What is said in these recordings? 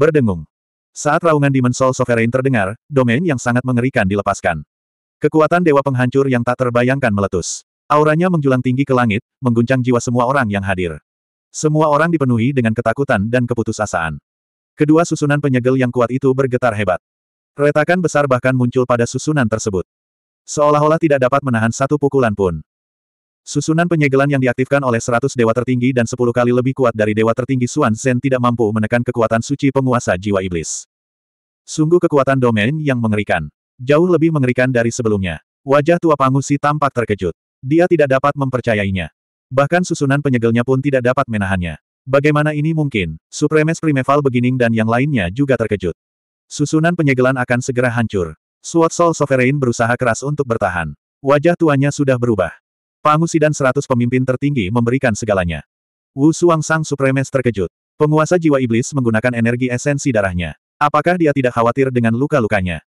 berdengung. Saat raungan Demon Soul Sovereign terdengar, domain yang sangat mengerikan dilepaskan. Kekuatan dewa penghancur yang tak terbayangkan meletus. Auranya menjulang tinggi ke langit, mengguncang jiwa semua orang yang hadir. Semua orang dipenuhi dengan ketakutan dan keputusasaan. Kedua susunan penyegel yang kuat itu bergetar hebat. Retakan besar bahkan muncul pada susunan tersebut. Seolah-olah tidak dapat menahan satu pukulan pun. Susunan penyegelan yang diaktifkan oleh seratus dewa tertinggi dan sepuluh kali lebih kuat dari dewa tertinggi Suan Zen tidak mampu menekan kekuatan suci penguasa jiwa iblis. Sungguh kekuatan domain yang mengerikan. Jauh lebih mengerikan dari sebelumnya. Wajah tua Pangusi tampak terkejut. Dia tidak dapat mempercayainya. Bahkan susunan penyegelnya pun tidak dapat menahannya. Bagaimana ini mungkin? Supremes Primeval Beginning dan yang lainnya juga terkejut. Susunan penyegelan akan segera hancur. Sword Soul Sovereign berusaha keras untuk bertahan. Wajah tuanya sudah berubah. Pangusidan seratus pemimpin tertinggi memberikan segalanya. Wu Suang Sang Supremes terkejut. Penguasa jiwa iblis menggunakan energi esensi darahnya. Apakah dia tidak khawatir dengan luka-lukanya?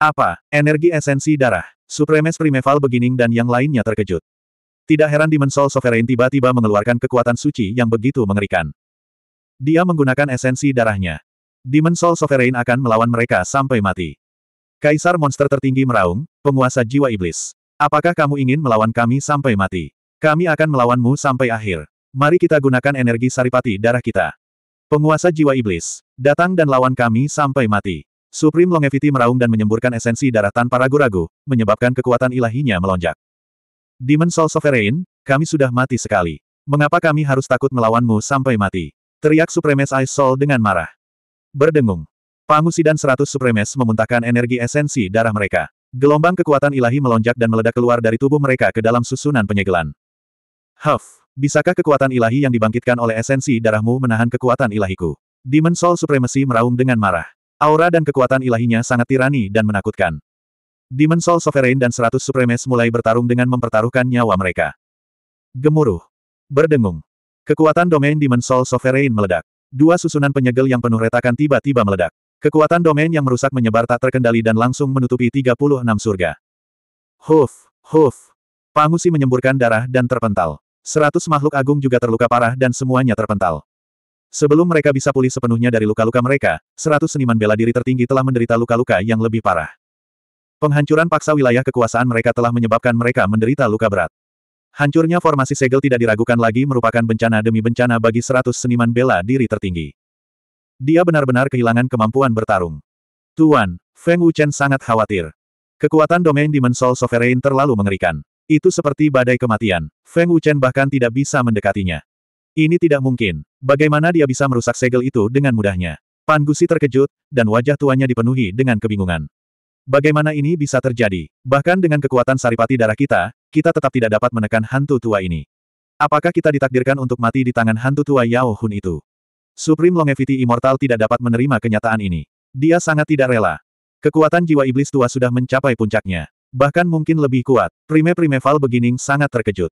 Apa? Energi esensi darah. Supremes Primeval Beginning dan yang lainnya terkejut. Tidak heran Soul Sovereign tiba-tiba mengeluarkan kekuatan suci yang begitu mengerikan. Dia menggunakan esensi darahnya. Demon Soul Sovereign akan melawan mereka sampai mati. Kaisar monster tertinggi meraung, penguasa jiwa iblis. Apakah kamu ingin melawan kami sampai mati? Kami akan melawanmu sampai akhir. Mari kita gunakan energi saripati darah kita. Penguasa jiwa iblis, datang dan lawan kami sampai mati. Supreme Longevity meraung dan menyemburkan esensi darah tanpa ragu-ragu, menyebabkan kekuatan ilahinya melonjak. Demon Soul Sovereign, kami sudah mati sekali. Mengapa kami harus takut melawanmu sampai mati? Teriak Supremes Ice Soul dengan marah. Berdengung. Pangusi dan seratus Supremes memuntahkan energi esensi darah mereka. Gelombang kekuatan ilahi melonjak dan meledak keluar dari tubuh mereka ke dalam susunan penyegelan. Huff, bisakah kekuatan ilahi yang dibangkitkan oleh esensi darahmu menahan kekuatan ilahiku? Demon Soul Supremacy meraung dengan marah. Aura dan kekuatan ilahinya sangat tirani dan menakutkan. Demon Soul Sovereign dan seratus Supremes mulai bertarung dengan mempertaruhkan nyawa mereka. Gemuruh. Berdengung. Kekuatan domain Demon Soul Sovereign meledak. Dua susunan penyegel yang penuh retakan tiba-tiba meledak. Kekuatan domain yang merusak menyebar tak terkendali dan langsung menutupi 36 surga. Huf, huf. Pangusi menyemburkan darah dan terpental. Seratus makhluk agung juga terluka parah dan semuanya terpental. Sebelum mereka bisa pulih sepenuhnya dari luka-luka mereka, seratus seniman bela diri tertinggi telah menderita luka-luka yang lebih parah. Penghancuran paksa wilayah kekuasaan mereka telah menyebabkan mereka menderita luka berat. Hancurnya formasi segel tidak diragukan lagi merupakan bencana demi bencana bagi seratus seniman bela diri tertinggi. Dia benar-benar kehilangan kemampuan bertarung. Tuan, Feng Wuchen sangat khawatir. Kekuatan domain Dimensol Sovereign terlalu mengerikan. Itu seperti badai kematian. Feng Wuchen bahkan tidak bisa mendekatinya. Ini tidak mungkin. Bagaimana dia bisa merusak segel itu dengan mudahnya? Gusi terkejut, dan wajah tuanya dipenuhi dengan kebingungan. Bagaimana ini bisa terjadi? Bahkan dengan kekuatan saripati darah kita, kita tetap tidak dapat menekan hantu tua ini. Apakah kita ditakdirkan untuk mati di tangan hantu tua Yao Hun itu? Supreme Longevity Immortal tidak dapat menerima kenyataan ini. Dia sangat tidak rela. Kekuatan jiwa iblis tua sudah mencapai puncaknya. Bahkan mungkin lebih kuat, Prime Primeval Beginning sangat terkejut.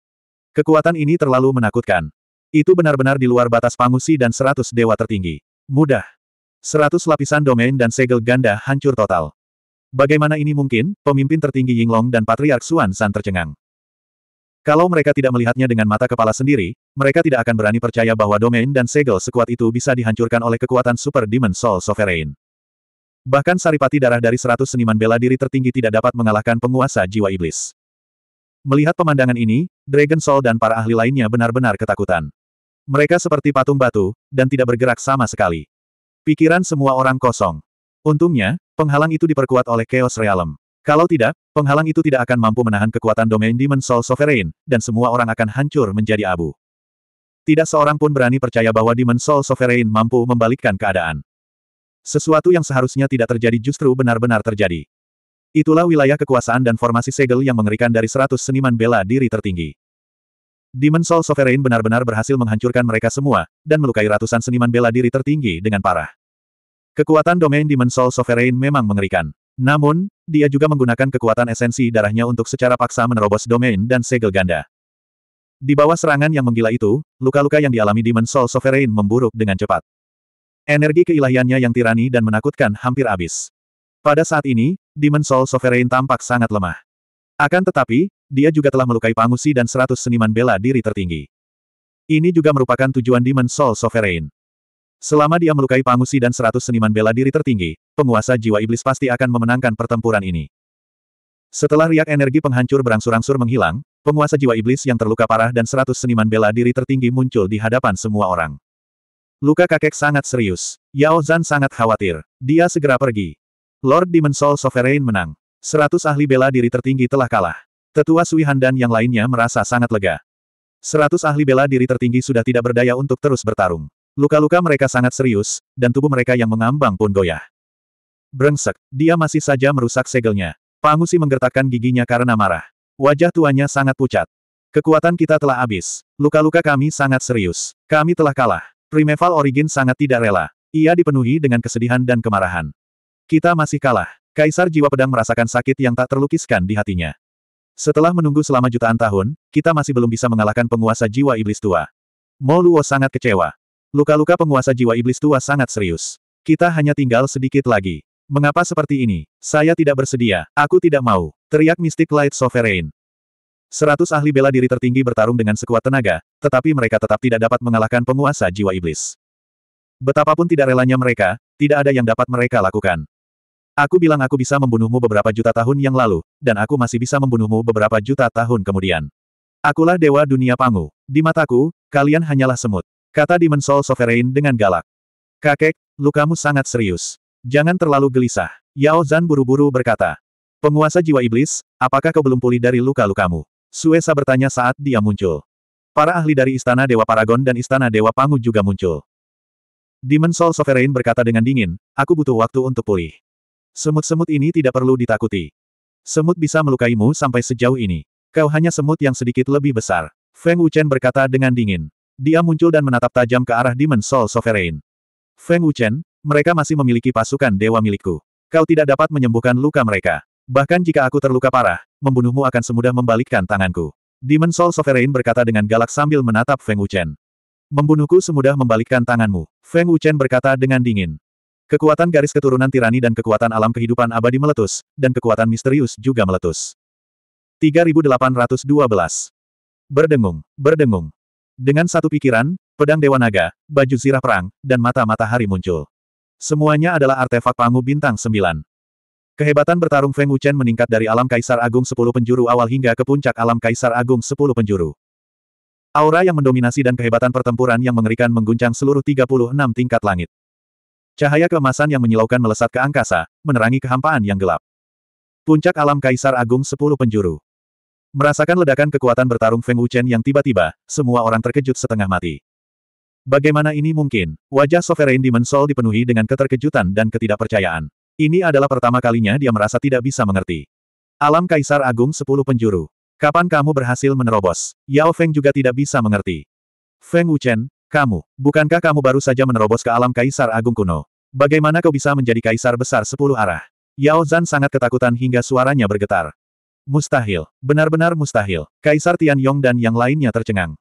Kekuatan ini terlalu menakutkan. Itu benar-benar di luar batas Pangusi dan seratus dewa tertinggi. Mudah. Seratus lapisan domain dan segel ganda hancur total. Bagaimana ini mungkin? Pemimpin tertinggi Yinglong dan Patriark Xuan San tercengang. Kalau mereka tidak melihatnya dengan mata kepala sendiri, mereka tidak akan berani percaya bahwa domain dan segel sekuat itu bisa dihancurkan oleh kekuatan Super Demon Soul Sovereign. Bahkan saripati darah dari seratus seniman bela diri tertinggi tidak dapat mengalahkan penguasa jiwa iblis. Melihat pemandangan ini, Dragon Soul dan para ahli lainnya benar-benar ketakutan. Mereka seperti patung batu, dan tidak bergerak sama sekali. Pikiran semua orang kosong. Untungnya, penghalang itu diperkuat oleh Chaos Realm. Kalau tidak, penghalang itu tidak akan mampu menahan kekuatan domain Demon Soul Sovereign, dan semua orang akan hancur menjadi abu. Tidak seorang pun berani percaya bahwa Demon Soul Sovereign mampu membalikkan keadaan. Sesuatu yang seharusnya tidak terjadi justru benar-benar terjadi. Itulah wilayah kekuasaan dan formasi segel yang mengerikan dari seratus seniman bela diri tertinggi. Demon Soul Sovereign benar-benar berhasil menghancurkan mereka semua, dan melukai ratusan seniman bela diri tertinggi dengan parah. Kekuatan domain Demon Soul Sovereign memang mengerikan. Namun, dia juga menggunakan kekuatan esensi darahnya untuk secara paksa menerobos domain dan segel ganda. Di bawah serangan yang menggila itu, luka-luka yang dialami Demon Soul Sovereign memburuk dengan cepat. Energi keilahiannya yang tirani dan menakutkan hampir habis. Pada saat ini, Demon Soul Sovereign tampak sangat lemah. Akan tetapi, dia juga telah melukai Pangusi dan seratus seniman bela diri tertinggi. Ini juga merupakan tujuan Demon Soul Sovereign. Selama dia melukai Pangusi dan seratus seniman bela diri tertinggi, penguasa jiwa iblis pasti akan memenangkan pertempuran ini. Setelah riak energi penghancur berangsur-angsur menghilang, penguasa jiwa iblis yang terluka parah dan seratus seniman bela diri tertinggi muncul di hadapan semua orang. Luka kakek sangat serius. Yao Zan sangat khawatir. Dia segera pergi. Lord Demon Soul Sovereign menang. Seratus ahli bela diri tertinggi telah kalah. Tetua Sui Han dan yang lainnya merasa sangat lega. Seratus ahli bela diri tertinggi sudah tidak berdaya untuk terus bertarung. Luka-luka mereka sangat serius, dan tubuh mereka yang mengambang pun goyah. Brengsek, dia masih saja merusak segelnya. Pangusi menggertakkan giginya karena marah. Wajah tuanya sangat pucat. Kekuatan kita telah habis. Luka-luka kami sangat serius. Kami telah kalah. Primeval Origin sangat tidak rela. Ia dipenuhi dengan kesedihan dan kemarahan. Kita masih kalah. Kaisar Jiwa Pedang merasakan sakit yang tak terlukiskan di hatinya. Setelah menunggu selama jutaan tahun, kita masih belum bisa mengalahkan penguasa jiwa iblis tua. Moluo sangat kecewa. Luka-luka penguasa jiwa iblis tua sangat serius. Kita hanya tinggal sedikit lagi. Mengapa seperti ini? Saya tidak bersedia, aku tidak mau. Teriak mistik Light Sovereign. Seratus ahli bela diri tertinggi bertarung dengan sekuat tenaga, tetapi mereka tetap tidak dapat mengalahkan penguasa jiwa iblis. Betapapun tidak relanya mereka, tidak ada yang dapat mereka lakukan. Aku bilang aku bisa membunuhmu beberapa juta tahun yang lalu, dan aku masih bisa membunuhmu beberapa juta tahun kemudian. Akulah dewa dunia pangu. Di mataku, kalian hanyalah semut. Kata Demon Soul Sovereign dengan galak. Kakek, lukamu sangat serius. Jangan terlalu gelisah. Yao Zan buru-buru berkata. Penguasa jiwa iblis, apakah kau belum pulih dari luka-lukamu? Suesa bertanya saat dia muncul. Para ahli dari Istana Dewa Paragon dan Istana Dewa Pangu juga muncul. Demon Soul Sovereign berkata dengan dingin, aku butuh waktu untuk pulih. Semut-semut ini tidak perlu ditakuti. Semut bisa melukaimu sampai sejauh ini. Kau hanya semut yang sedikit lebih besar. Feng Wuchen berkata dengan dingin. Dia muncul dan menatap tajam ke arah Demon Soul Sovereign. Feng Wuchen, mereka masih memiliki pasukan dewa milikku. Kau tidak dapat menyembuhkan luka mereka. Bahkan jika aku terluka parah, membunuhmu akan semudah membalikkan tanganku. Demon Soul Sovereign berkata dengan galak sambil menatap Feng Wuchen. Membunuhku semudah membalikkan tanganmu. Feng Wuchen berkata dengan dingin. Kekuatan garis keturunan tirani dan kekuatan alam kehidupan abadi meletus, dan kekuatan misterius juga meletus. 3812. Berdengung, berdengung, dengan satu pikiran, pedang Dewa Naga, baju zirah perang, dan mata matahari muncul. Semuanya adalah artefak Pangu Bintang sembilan. Kehebatan bertarung Feng Wuchen meningkat dari alam Kaisar Agung sepuluh penjuru awal hingga ke puncak alam Kaisar Agung sepuluh penjuru. Aura yang mendominasi dan kehebatan pertempuran yang mengerikan mengguncang seluruh 36 tingkat langit. Cahaya keemasan yang menyilaukan melesat ke angkasa, menerangi kehampaan yang gelap. Puncak alam Kaisar Agung sepuluh penjuru. Merasakan ledakan kekuatan bertarung Feng Wuchen yang tiba-tiba, semua orang terkejut setengah mati. Bagaimana ini mungkin? Wajah Sovereign Demon Soul dipenuhi dengan keterkejutan dan ketidakpercayaan. Ini adalah pertama kalinya dia merasa tidak bisa mengerti. Alam Kaisar Agung Sepuluh Penjuru. Kapan kamu berhasil menerobos? Yao Feng juga tidak bisa mengerti. Feng Wuchen, kamu, bukankah kamu baru saja menerobos ke alam Kaisar Agung kuno? Bagaimana kau bisa menjadi Kaisar Besar Sepuluh Arah? Yao Zan sangat ketakutan hingga suaranya bergetar. Mustahil. Benar-benar mustahil. Kaisar Tian Yong dan yang lainnya tercengang.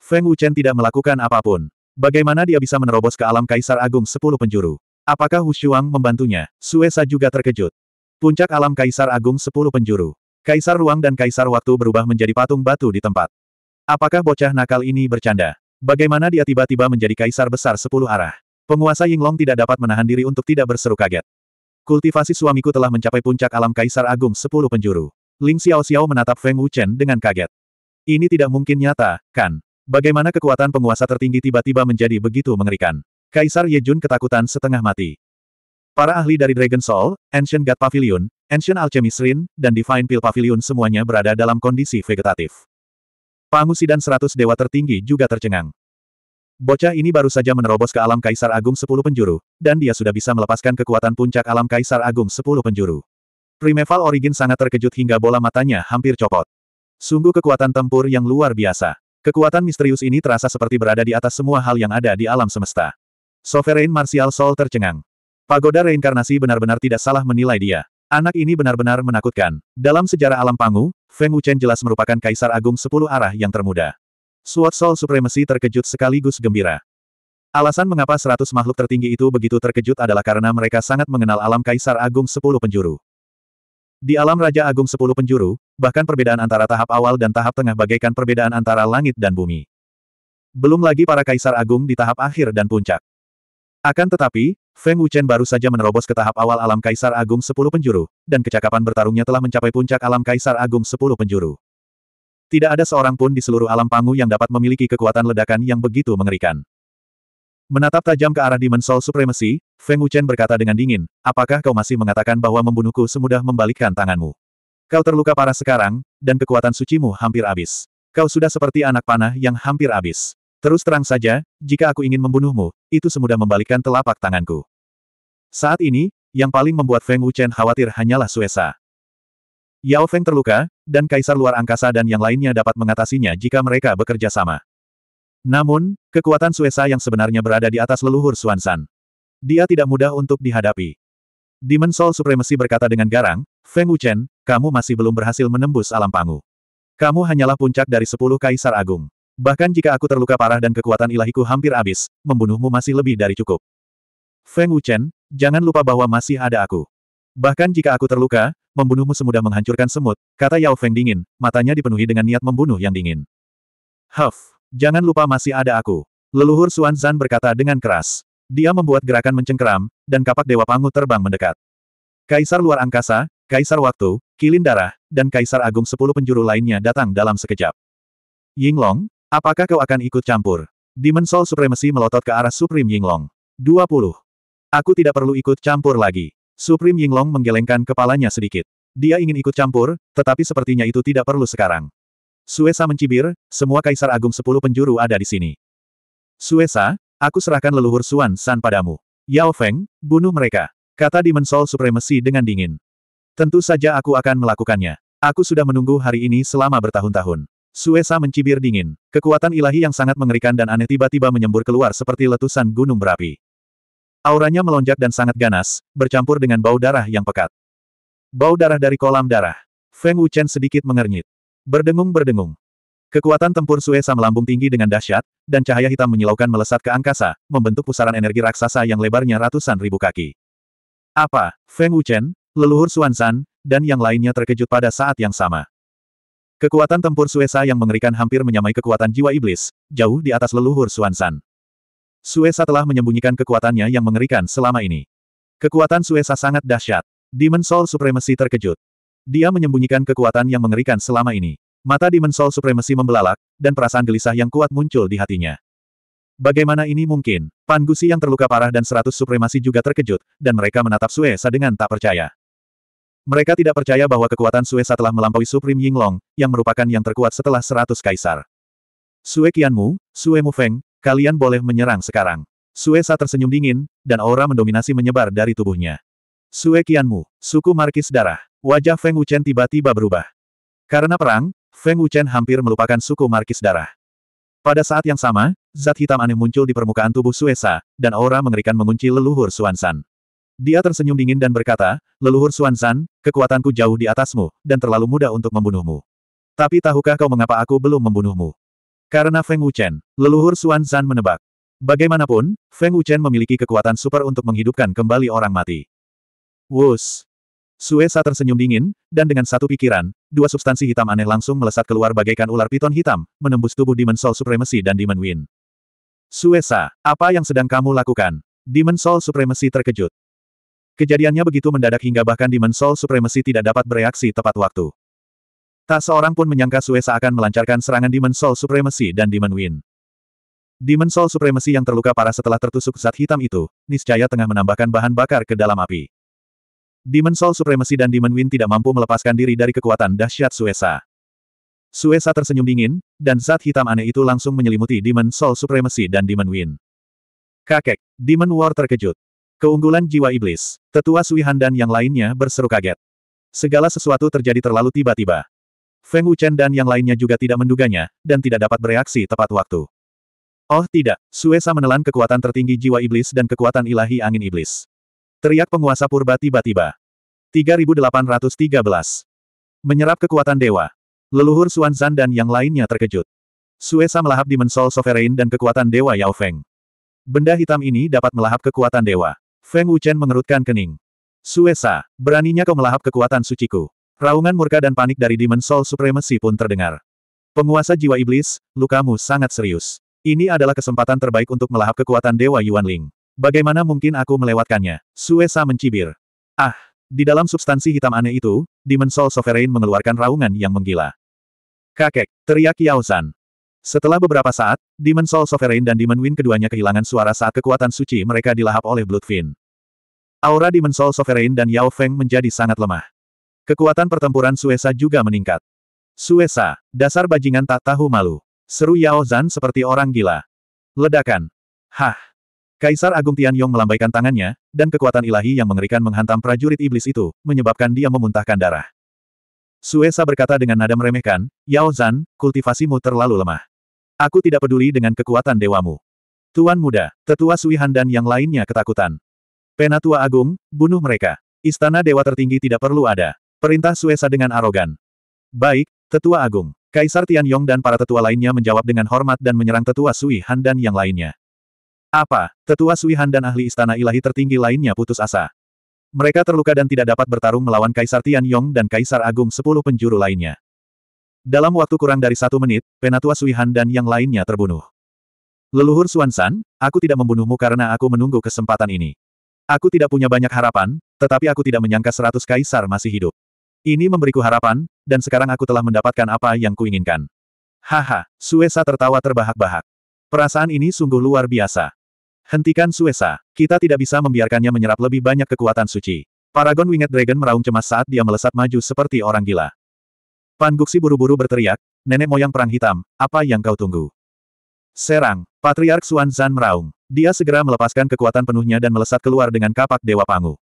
Feng Wuchen tidak melakukan apapun. Bagaimana dia bisa menerobos ke alam Kaisar Agung sepuluh penjuru? Apakah Hu Xuang membantunya? Suesa juga terkejut. Puncak alam Kaisar Agung sepuluh penjuru. Kaisar Ruang dan Kaisar Waktu berubah menjadi patung batu di tempat. Apakah bocah nakal ini bercanda? Bagaimana dia tiba-tiba menjadi Kaisar Besar sepuluh arah? Penguasa Yinglong tidak dapat menahan diri untuk tidak berseru kaget. Kultivasi suamiku telah mencapai puncak alam Kaisar Agung sepuluh penjuru. Ling Xiao menatap Feng Wuchen dengan kaget. Ini tidak mungkin nyata, kan? Bagaimana kekuatan penguasa tertinggi tiba-tiba menjadi begitu mengerikan? Kaisar Yejun ketakutan setengah mati. Para ahli dari Dragon Soul, Ancient God Pavilion, Ancient Alchemist Rin, dan Divine Pill Pavilion semuanya berada dalam kondisi vegetatif. Pangusi dan seratus dewa tertinggi juga tercengang. Bocah ini baru saja menerobos ke alam Kaisar Agung Sepuluh Penjuru, dan dia sudah bisa melepaskan kekuatan puncak alam Kaisar Agung Sepuluh Penjuru. Primeval Origin sangat terkejut hingga bola matanya hampir copot. Sungguh kekuatan tempur yang luar biasa. Kekuatan misterius ini terasa seperti berada di atas semua hal yang ada di alam semesta. Sovereign Martial Soul tercengang. Pagoda reinkarnasi benar-benar tidak salah menilai dia. Anak ini benar-benar menakutkan. Dalam sejarah alam Pangu, Feng Wuchen jelas merupakan kaisar agung sepuluh arah yang termuda. Sword Soul Supremacy terkejut sekaligus gembira. Alasan mengapa seratus makhluk tertinggi itu begitu terkejut adalah karena mereka sangat mengenal alam kaisar agung sepuluh penjuru. Di alam Raja Agung Sepuluh Penjuru, bahkan perbedaan antara tahap awal dan tahap tengah bagaikan perbedaan antara langit dan bumi. Belum lagi para kaisar agung di tahap akhir dan puncak. Akan tetapi, Feng Wuchen baru saja menerobos ke tahap awal alam kaisar agung Sepuluh penjuru, dan kecakapan bertarungnya telah mencapai puncak alam kaisar agung Sepuluh penjuru. Tidak ada seorang pun di seluruh alam Pangu yang dapat memiliki kekuatan ledakan yang begitu mengerikan. Menatap tajam ke arah Demon Soul Supremacy, Feng Wuchen berkata dengan dingin, apakah kau masih mengatakan bahwa membunuhku semudah membalikkan tanganmu? Kau terluka parah sekarang, dan kekuatan sucimu hampir habis. Kau sudah seperti anak panah yang hampir habis. Terus terang saja, jika aku ingin membunuhmu, itu semudah membalikkan telapak tanganku. Saat ini, yang paling membuat Feng Wuchen khawatir hanyalah Suesa. Yao Feng terluka, dan Kaisar luar angkasa dan yang lainnya dapat mengatasinya jika mereka bekerja sama. Namun, kekuatan Suesa yang sebenarnya berada di atas leluhur Suansan. Dia tidak mudah untuk dihadapi. Demon Soul Supremacy berkata dengan garang, Feng Wuchen, kamu masih belum berhasil menembus alam pangu. Kamu hanyalah puncak dari sepuluh kaisar agung. Bahkan jika aku terluka parah dan kekuatan ilahiku hampir habis, membunuhmu masih lebih dari cukup. Feng Wuchen, jangan lupa bahwa masih ada aku. Bahkan jika aku terluka, membunuhmu semudah menghancurkan semut, kata Yao Feng dingin, matanya dipenuhi dengan niat membunuh yang dingin. Huff. Jangan lupa masih ada aku. Leluhur Suan Zan berkata dengan keras. Dia membuat gerakan mencengkeram, dan kapak Dewa Pangu terbang mendekat. Kaisar luar angkasa, Kaisar Waktu, Kilin Darah, dan Kaisar Agung Sepuluh Penjuru lainnya datang dalam sekejap. Yinglong, apakah kau akan ikut campur? Demon Soul Supremacy melotot ke arah Supreme Yinglong. 20. Aku tidak perlu ikut campur lagi. Supreme Yinglong menggelengkan kepalanya sedikit. Dia ingin ikut campur, tetapi sepertinya itu tidak perlu sekarang. Suesa mencibir, semua kaisar agung sepuluh penjuru ada di sini. Suesa, aku serahkan leluhur Suan San padamu. Yao Feng, bunuh mereka. Kata Demon Soul Supremacy dengan dingin. Tentu saja aku akan melakukannya. Aku sudah menunggu hari ini selama bertahun-tahun. Suesa mencibir dingin. Kekuatan ilahi yang sangat mengerikan dan aneh tiba-tiba menyembur keluar seperti letusan gunung berapi. Auranya melonjak dan sangat ganas, bercampur dengan bau darah yang pekat. Bau darah dari kolam darah. Feng Wuchen sedikit mengernyit. Berdengung-berdengung. Kekuatan tempur Suesa melambung tinggi dengan dahsyat, dan cahaya hitam menyilaukan melesat ke angkasa, membentuk pusaran energi raksasa yang lebarnya ratusan ribu kaki. Apa, Feng Wuchen, leluhur Suansan, dan yang lainnya terkejut pada saat yang sama. Kekuatan tempur Suesa yang mengerikan hampir menyamai kekuatan jiwa iblis, jauh di atas leluhur Suansan. Suesa telah menyembunyikan kekuatannya yang mengerikan selama ini. Kekuatan Suesa sangat dahsyat. Demon Soul Supremacy terkejut. Dia menyembunyikan kekuatan yang mengerikan selama ini. Mata Soul supremasi membelalak, dan perasaan gelisah yang kuat muncul di hatinya. Bagaimana ini mungkin? Pangusi yang terluka parah dan seratus supremasi juga terkejut, dan mereka menatap Suesa dengan tak percaya. Mereka tidak percaya bahwa kekuatan Suesa telah melampaui Supreme Yinglong, yang merupakan yang terkuat setelah seratus kaisar. Sue Qianmu, Sue Feng, kalian boleh menyerang sekarang. Suesa tersenyum dingin, dan aura mendominasi menyebar dari tubuhnya. Sue Qianmu, suku markis darah. Wajah Feng Wuchen tiba-tiba berubah. Karena perang, Feng Wuchen hampir melupakan suku markis darah. Pada saat yang sama, zat hitam aneh muncul di permukaan tubuh Suesa, dan aura mengerikan mengunci leluhur Suansan. Dia tersenyum dingin dan berkata, leluhur Suansan, kekuatanku jauh di atasmu, dan terlalu mudah untuk membunuhmu. Tapi tahukah kau mengapa aku belum membunuhmu? Karena Feng Wuchen, leluhur Suansan menebak. Bagaimanapun, Feng Wuchen memiliki kekuatan super untuk menghidupkan kembali orang mati. Wus! Suesa tersenyum dingin, dan dengan satu pikiran, dua substansi hitam aneh langsung melesat keluar bagaikan ular piton hitam, menembus tubuh Demon Soul Supremacy dan Demon Win. Suesa, apa yang sedang kamu lakukan? Demon Soul Supremacy terkejut. Kejadiannya begitu mendadak hingga bahkan Demon Soul Supremacy tidak dapat bereaksi tepat waktu. Tak seorang pun menyangka Suesa akan melancarkan serangan Demon Soul Supremacy dan Demon Win. Demon Soul Supremacy yang terluka parah setelah tertusuk zat hitam itu, niscaya tengah menambahkan bahan bakar ke dalam api. Demon Soul Supremacy dan Demon Wind tidak mampu melepaskan diri dari kekuatan dahsyat Suesa. Suesa tersenyum dingin, dan zat hitam aneh itu langsung menyelimuti Demon Soul Supremacy dan Demon Wind. Kakek, Demon War terkejut. Keunggulan jiwa iblis, tetua Suihan dan yang lainnya berseru kaget. Segala sesuatu terjadi terlalu tiba-tiba. Feng Wuchen dan yang lainnya juga tidak menduganya, dan tidak dapat bereaksi tepat waktu. Oh tidak, Suesa menelan kekuatan tertinggi jiwa iblis dan kekuatan ilahi angin iblis. Teriak penguasa purba tiba-tiba. 3813. Menyerap kekuatan dewa. Leluhur Xuan Zan dan yang lainnya terkejut. Suesa melahap di Soul sovereign dan kekuatan dewa Yao Feng. Benda hitam ini dapat melahap kekuatan dewa. Feng Wuchen mengerutkan kening. Suesa, beraninya kau melahap kekuatan suciku. Raungan murka dan panik dari Demon Soul Supremacy pun terdengar. Penguasa jiwa iblis, lukamu sangat serius. Ini adalah kesempatan terbaik untuk melahap kekuatan Dewa Yuan Ling. Bagaimana mungkin aku melewatkannya? Suesa mencibir. Ah! Di dalam substansi hitam aneh itu, Dimensol Sovereign mengeluarkan raungan yang menggila. Kakek, teriak Yao San. Setelah beberapa saat, Demon Soul Sovereign dan Demon Wind keduanya kehilangan suara saat kekuatan suci mereka dilahap oleh Bloodfin. Aura Demon Soul Sovereign dan Yao Feng menjadi sangat lemah. Kekuatan pertempuran Suesa juga meningkat. Suesa, dasar bajingan tak tahu malu. Seru Yao Zan seperti orang gila. Ledakan. Hah. Kaisar Agung Tianyong melambaikan tangannya, dan kekuatan ilahi yang mengerikan menghantam prajurit iblis itu, menyebabkan dia memuntahkan darah. Suesa berkata dengan nada meremehkan, Yao Zan, kultivasimu terlalu lemah. Aku tidak peduli dengan kekuatan dewamu. Tuan muda, tetua Sui Han dan yang lainnya ketakutan. Penatua Agung, bunuh mereka. Istana Dewa tertinggi tidak perlu ada. Perintah Suesa dengan arogan. Baik, Tetua Agung. Kaisar Tianyong dan para tetua lainnya menjawab dengan hormat dan menyerang tetua Sui Han dan yang lainnya. Apa? Tetua Suihan dan ahli istana ilahi tertinggi lainnya putus asa. Mereka terluka dan tidak dapat bertarung melawan Kaisar Tianyong dan Kaisar Agung sepuluh penjuru lainnya. Dalam waktu kurang dari satu menit, Penatua Suihan dan yang lainnya terbunuh. Leluhur Suansan, aku tidak membunuhmu karena aku menunggu kesempatan ini. Aku tidak punya banyak harapan, tetapi aku tidak menyangka seratus kaisar masih hidup. Ini memberiku harapan, dan sekarang aku telah mendapatkan apa yang kuinginkan. Haha, Suesa tertawa terbahak-bahak. Perasaan ini sungguh luar biasa. Hentikan Suesa, kita tidak bisa membiarkannya menyerap lebih banyak kekuatan suci. Paragon Winged Dragon meraung cemas saat dia melesat maju seperti orang gila. Pan buru-buru berteriak, nenek moyang perang hitam, apa yang kau tunggu? Serang, Patriark Xuan Zan meraung. Dia segera melepaskan kekuatan penuhnya dan melesat keluar dengan kapak Dewa Pangu.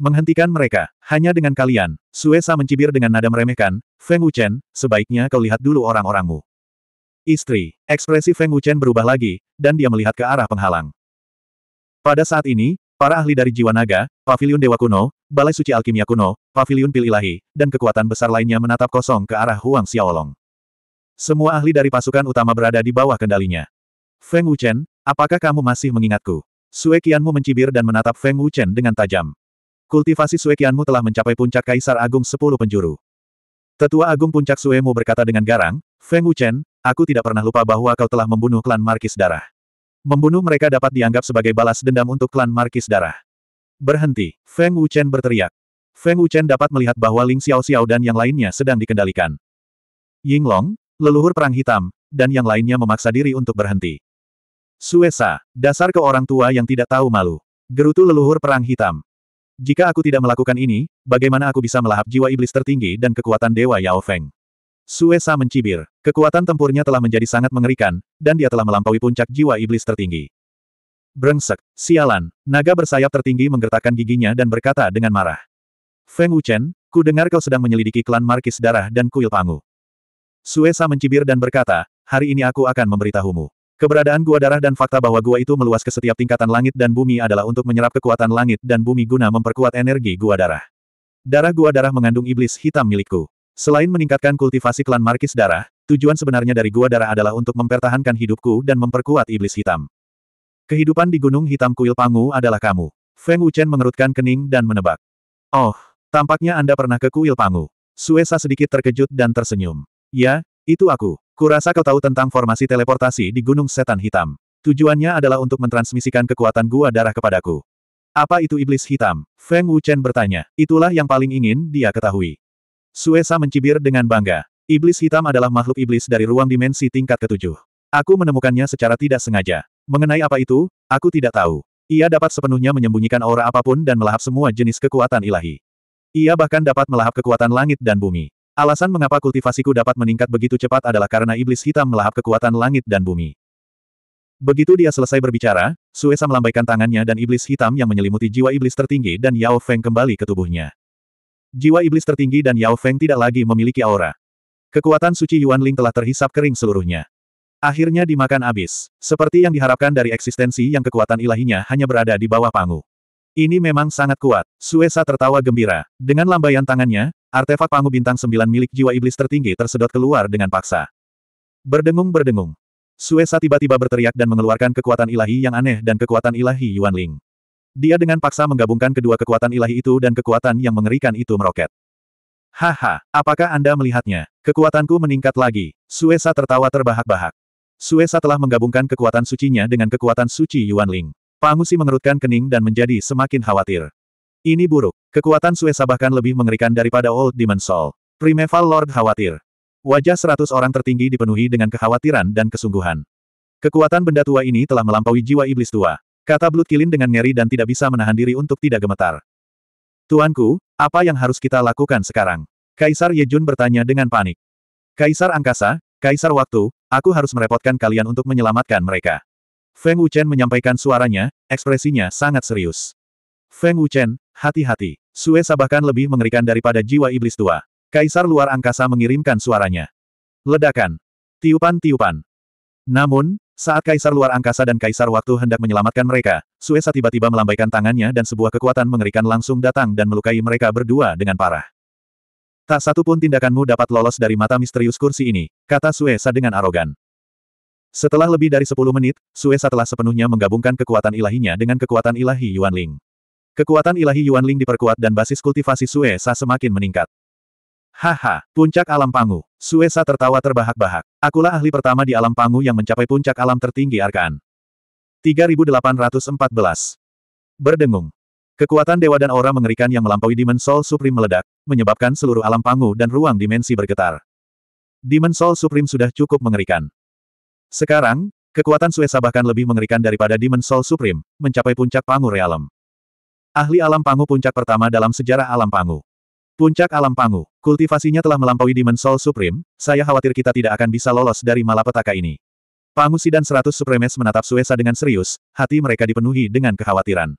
Menghentikan mereka, hanya dengan kalian, Suesa mencibir dengan nada meremehkan, Feng Wuchen, sebaiknya kau lihat dulu orang-orangmu. Istri, ekspresi Feng Wuchen berubah lagi, dan dia melihat ke arah penghalang. Pada saat ini, para ahli dari Jiwa Naga, Pavilion Dewa Kuno, Balai Suci Alkimia Kuno, Pavilion Pil Ilahi, dan kekuatan besar lainnya menatap kosong ke arah Huang Xiaolong. Semua ahli dari pasukan utama berada di bawah kendalinya. Feng Wuchen, apakah kamu masih mengingatku? Sue Qianmu mencibir dan menatap Feng Wuchen dengan tajam. Kultivasi Sue Qianmu telah mencapai puncak Kaisar Agung Sepuluh Penjuru. Tetua Agung Puncak Suemu berkata dengan garang, Feng Wuchen, aku tidak pernah lupa bahwa kau telah membunuh klan Markis Darah. Membunuh mereka dapat dianggap sebagai balas dendam untuk klan Markis Darah. Berhenti, Feng Wuchen berteriak. Feng Wuchen dapat melihat bahwa Ling Xiao Xiao dan yang lainnya sedang dikendalikan. Ying Long, leluhur perang hitam, dan yang lainnya memaksa diri untuk berhenti. Suesa, dasar ke orang tua yang tidak tahu malu. Gerutu leluhur perang hitam. Jika aku tidak melakukan ini, bagaimana aku bisa melahap jiwa iblis tertinggi dan kekuatan Dewa Yao Feng? Suesa mencibir. Kekuatan tempurnya telah menjadi sangat mengerikan, dan dia telah melampaui puncak jiwa iblis tertinggi. Brengsek, sialan, naga bersayap tertinggi menggertakkan giginya dan berkata dengan marah. Feng Wuchen, ku dengar kau sedang menyelidiki klan markis darah dan kuil pangu. Suesa mencibir dan berkata, hari ini aku akan memberitahumu. Keberadaan gua darah dan fakta bahwa gua itu meluas ke setiap tingkatan langit dan bumi adalah untuk menyerap kekuatan langit dan bumi guna memperkuat energi gua darah. Darah gua darah mengandung iblis hitam milikku. Selain meningkatkan kultivasi klan Markis Darah, tujuan sebenarnya dari Gua Darah adalah untuk mempertahankan hidupku dan memperkuat iblis hitam. Kehidupan di Gunung Hitam Kuil Pangu adalah kamu. Feng Wuchen mengerutkan kening dan menebak. Oh, tampaknya Anda pernah ke Kuil Pangu. Suesa sedikit terkejut dan tersenyum. Ya, itu aku. Kurasa kau tahu tentang formasi teleportasi di Gunung Setan Hitam. Tujuannya adalah untuk mentransmisikan kekuatan gua darah kepadaku. Apa itu iblis hitam? Feng Wuchen bertanya. Itulah yang paling ingin dia ketahui. Suesa mencibir dengan bangga. Iblis hitam adalah makhluk iblis dari ruang dimensi tingkat ketujuh. Aku menemukannya secara tidak sengaja. Mengenai apa itu, aku tidak tahu. Ia dapat sepenuhnya menyembunyikan aura apapun dan melahap semua jenis kekuatan ilahi. Ia bahkan dapat melahap kekuatan langit dan bumi. Alasan mengapa kultivasiku dapat meningkat begitu cepat adalah karena iblis hitam melahap kekuatan langit dan bumi. Begitu dia selesai berbicara, Suesa melambaikan tangannya dan iblis hitam yang menyelimuti jiwa iblis tertinggi dan Yao Feng kembali ke tubuhnya. Jiwa iblis tertinggi dan Yao Feng tidak lagi memiliki aura. Kekuatan suci Yuan Ling telah terhisap kering seluruhnya. Akhirnya dimakan abis. Seperti yang diharapkan dari eksistensi yang kekuatan ilahinya hanya berada di bawah pangu. Ini memang sangat kuat. Suesa tertawa gembira. Dengan lambaian tangannya, artefak pangu bintang sembilan milik jiwa iblis tertinggi tersedot keluar dengan paksa. Berdengung-berdengung. Suesa tiba-tiba berteriak dan mengeluarkan kekuatan ilahi yang aneh dan kekuatan ilahi Yuan Ling. Dia dengan paksa menggabungkan kedua kekuatan ilahi itu dan kekuatan yang mengerikan itu meroket. Haha, apakah Anda melihatnya? Kekuatanku meningkat lagi. Suesa tertawa terbahak-bahak. Suesa telah menggabungkan kekuatan sucinya dengan kekuatan suci Yuan Ling. Pangusi mengerutkan kening dan menjadi semakin khawatir. Ini buruk. Kekuatan Suesa bahkan lebih mengerikan daripada Old Demon Soul. Primeval Lord khawatir. Wajah seratus orang tertinggi dipenuhi dengan kekhawatiran dan kesungguhan. Kekuatan benda tua ini telah melampaui jiwa iblis tua. Kata Blood Kilin dengan ngeri dan tidak bisa menahan diri untuk tidak gemetar. Tuanku, apa yang harus kita lakukan sekarang? Kaisar Yejun bertanya dengan panik. Kaisar Angkasa, Kaisar Waktu, aku harus merepotkan kalian untuk menyelamatkan mereka. Feng Wuchen menyampaikan suaranya, ekspresinya sangat serius. Feng Wuchen, hati-hati. Sue Sabahkan lebih mengerikan daripada jiwa iblis tua. Kaisar luar angkasa mengirimkan suaranya. Ledakan. Tiupan-tiupan. Namun, saat Kaisar luar angkasa dan Kaisar waktu hendak menyelamatkan mereka, Suesa tiba-tiba melambaikan tangannya dan sebuah kekuatan mengerikan langsung datang dan melukai mereka berdua dengan parah. Tak satu pun tindakanmu dapat lolos dari mata misterius kursi ini, kata Suesa dengan arogan. Setelah lebih dari 10 menit, Suesa telah sepenuhnya menggabungkan kekuatan ilahinya dengan kekuatan ilahi Yuan Ling. Kekuatan ilahi Yuan Ling diperkuat dan basis kultivasi Suesa semakin meningkat. Haha, puncak alam Pangu. Suesa tertawa terbahak-bahak. Akulah ahli pertama di alam Pangu yang mencapai puncak alam tertinggi arkan. 3814. Berdengung. Kekuatan Dewa dan Aura mengerikan yang melampaui Demon Soul Supreme meledak, menyebabkan seluruh alam Pangu dan ruang dimensi bergetar. Demon Soul Supreme sudah cukup mengerikan. Sekarang, kekuatan Suesa bahkan lebih mengerikan daripada Demon Soul Supreme, mencapai puncak Pangu Realm. Ahli alam Pangu puncak pertama dalam sejarah alam Pangu. Puncak alam pangu. Kultivasinya telah melampaui Demon Soul Supreme, saya khawatir kita tidak akan bisa lolos dari malapetaka ini. Pangusi dan seratus supremes menatap Suesa dengan serius, hati mereka dipenuhi dengan kekhawatiran.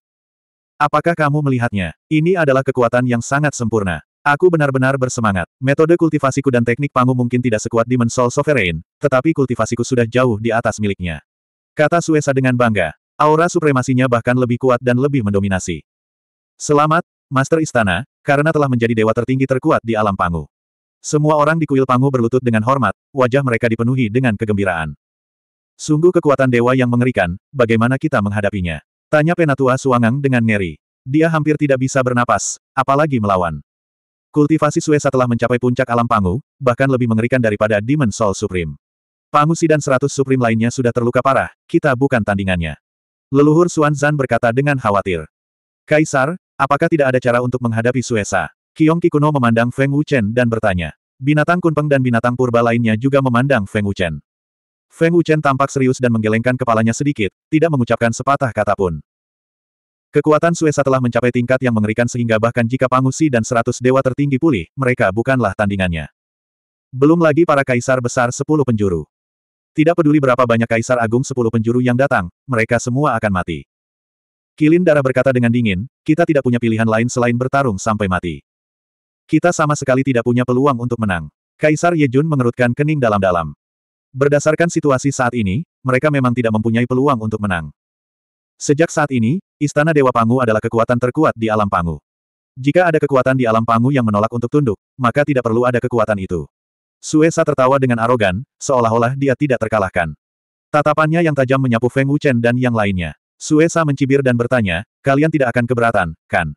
Apakah kamu melihatnya? Ini adalah kekuatan yang sangat sempurna. Aku benar-benar bersemangat. Metode kultivasiku dan teknik pangu mungkin tidak sekuat Demon Soul Sovereign, tetapi kultivasiku sudah jauh di atas miliknya. Kata Suesa dengan bangga. Aura supremasinya bahkan lebih kuat dan lebih mendominasi. Selamat, Master Istana, karena telah menjadi dewa tertinggi terkuat di alam Pangu. Semua orang di kuil Pangu berlutut dengan hormat, wajah mereka dipenuhi dengan kegembiraan. Sungguh kekuatan dewa yang mengerikan, bagaimana kita menghadapinya? Tanya Penatua Suangang dengan ngeri. Dia hampir tidak bisa bernapas, apalagi melawan. Kultivasi Suesa telah mencapai puncak alam Pangu, bahkan lebih mengerikan daripada Demon Soul Supreme. Pangusi dan seratus Supreme lainnya sudah terluka parah, kita bukan tandingannya. Leluhur Xuan Zan berkata dengan khawatir. Kaisar, Apakah tidak ada cara untuk menghadapi Suesa? Kiong Kikuno memandang Feng Wuchen dan bertanya. Binatang kunpeng dan binatang purba lainnya juga memandang Feng Wuchen. Feng Wuchen tampak serius dan menggelengkan kepalanya sedikit, tidak mengucapkan sepatah kata pun. Kekuatan Suesa telah mencapai tingkat yang mengerikan sehingga bahkan jika Pangusi dan seratus dewa tertinggi pulih, mereka bukanlah tandingannya. Belum lagi para kaisar besar sepuluh penjuru. Tidak peduli berapa banyak kaisar agung sepuluh penjuru yang datang, mereka semua akan mati. Kilin darah berkata dengan dingin, kita tidak punya pilihan lain selain bertarung sampai mati. Kita sama sekali tidak punya peluang untuk menang. Kaisar Yejun mengerutkan kening dalam-dalam. Berdasarkan situasi saat ini, mereka memang tidak mempunyai peluang untuk menang. Sejak saat ini, Istana Dewa Pangu adalah kekuatan terkuat di alam Pangu. Jika ada kekuatan di alam Pangu yang menolak untuk tunduk, maka tidak perlu ada kekuatan itu. Suesa tertawa dengan arogan, seolah-olah dia tidak terkalahkan. Tatapannya yang tajam menyapu Feng Wuchen dan yang lainnya. Suesa mencibir dan bertanya, kalian tidak akan keberatan, kan?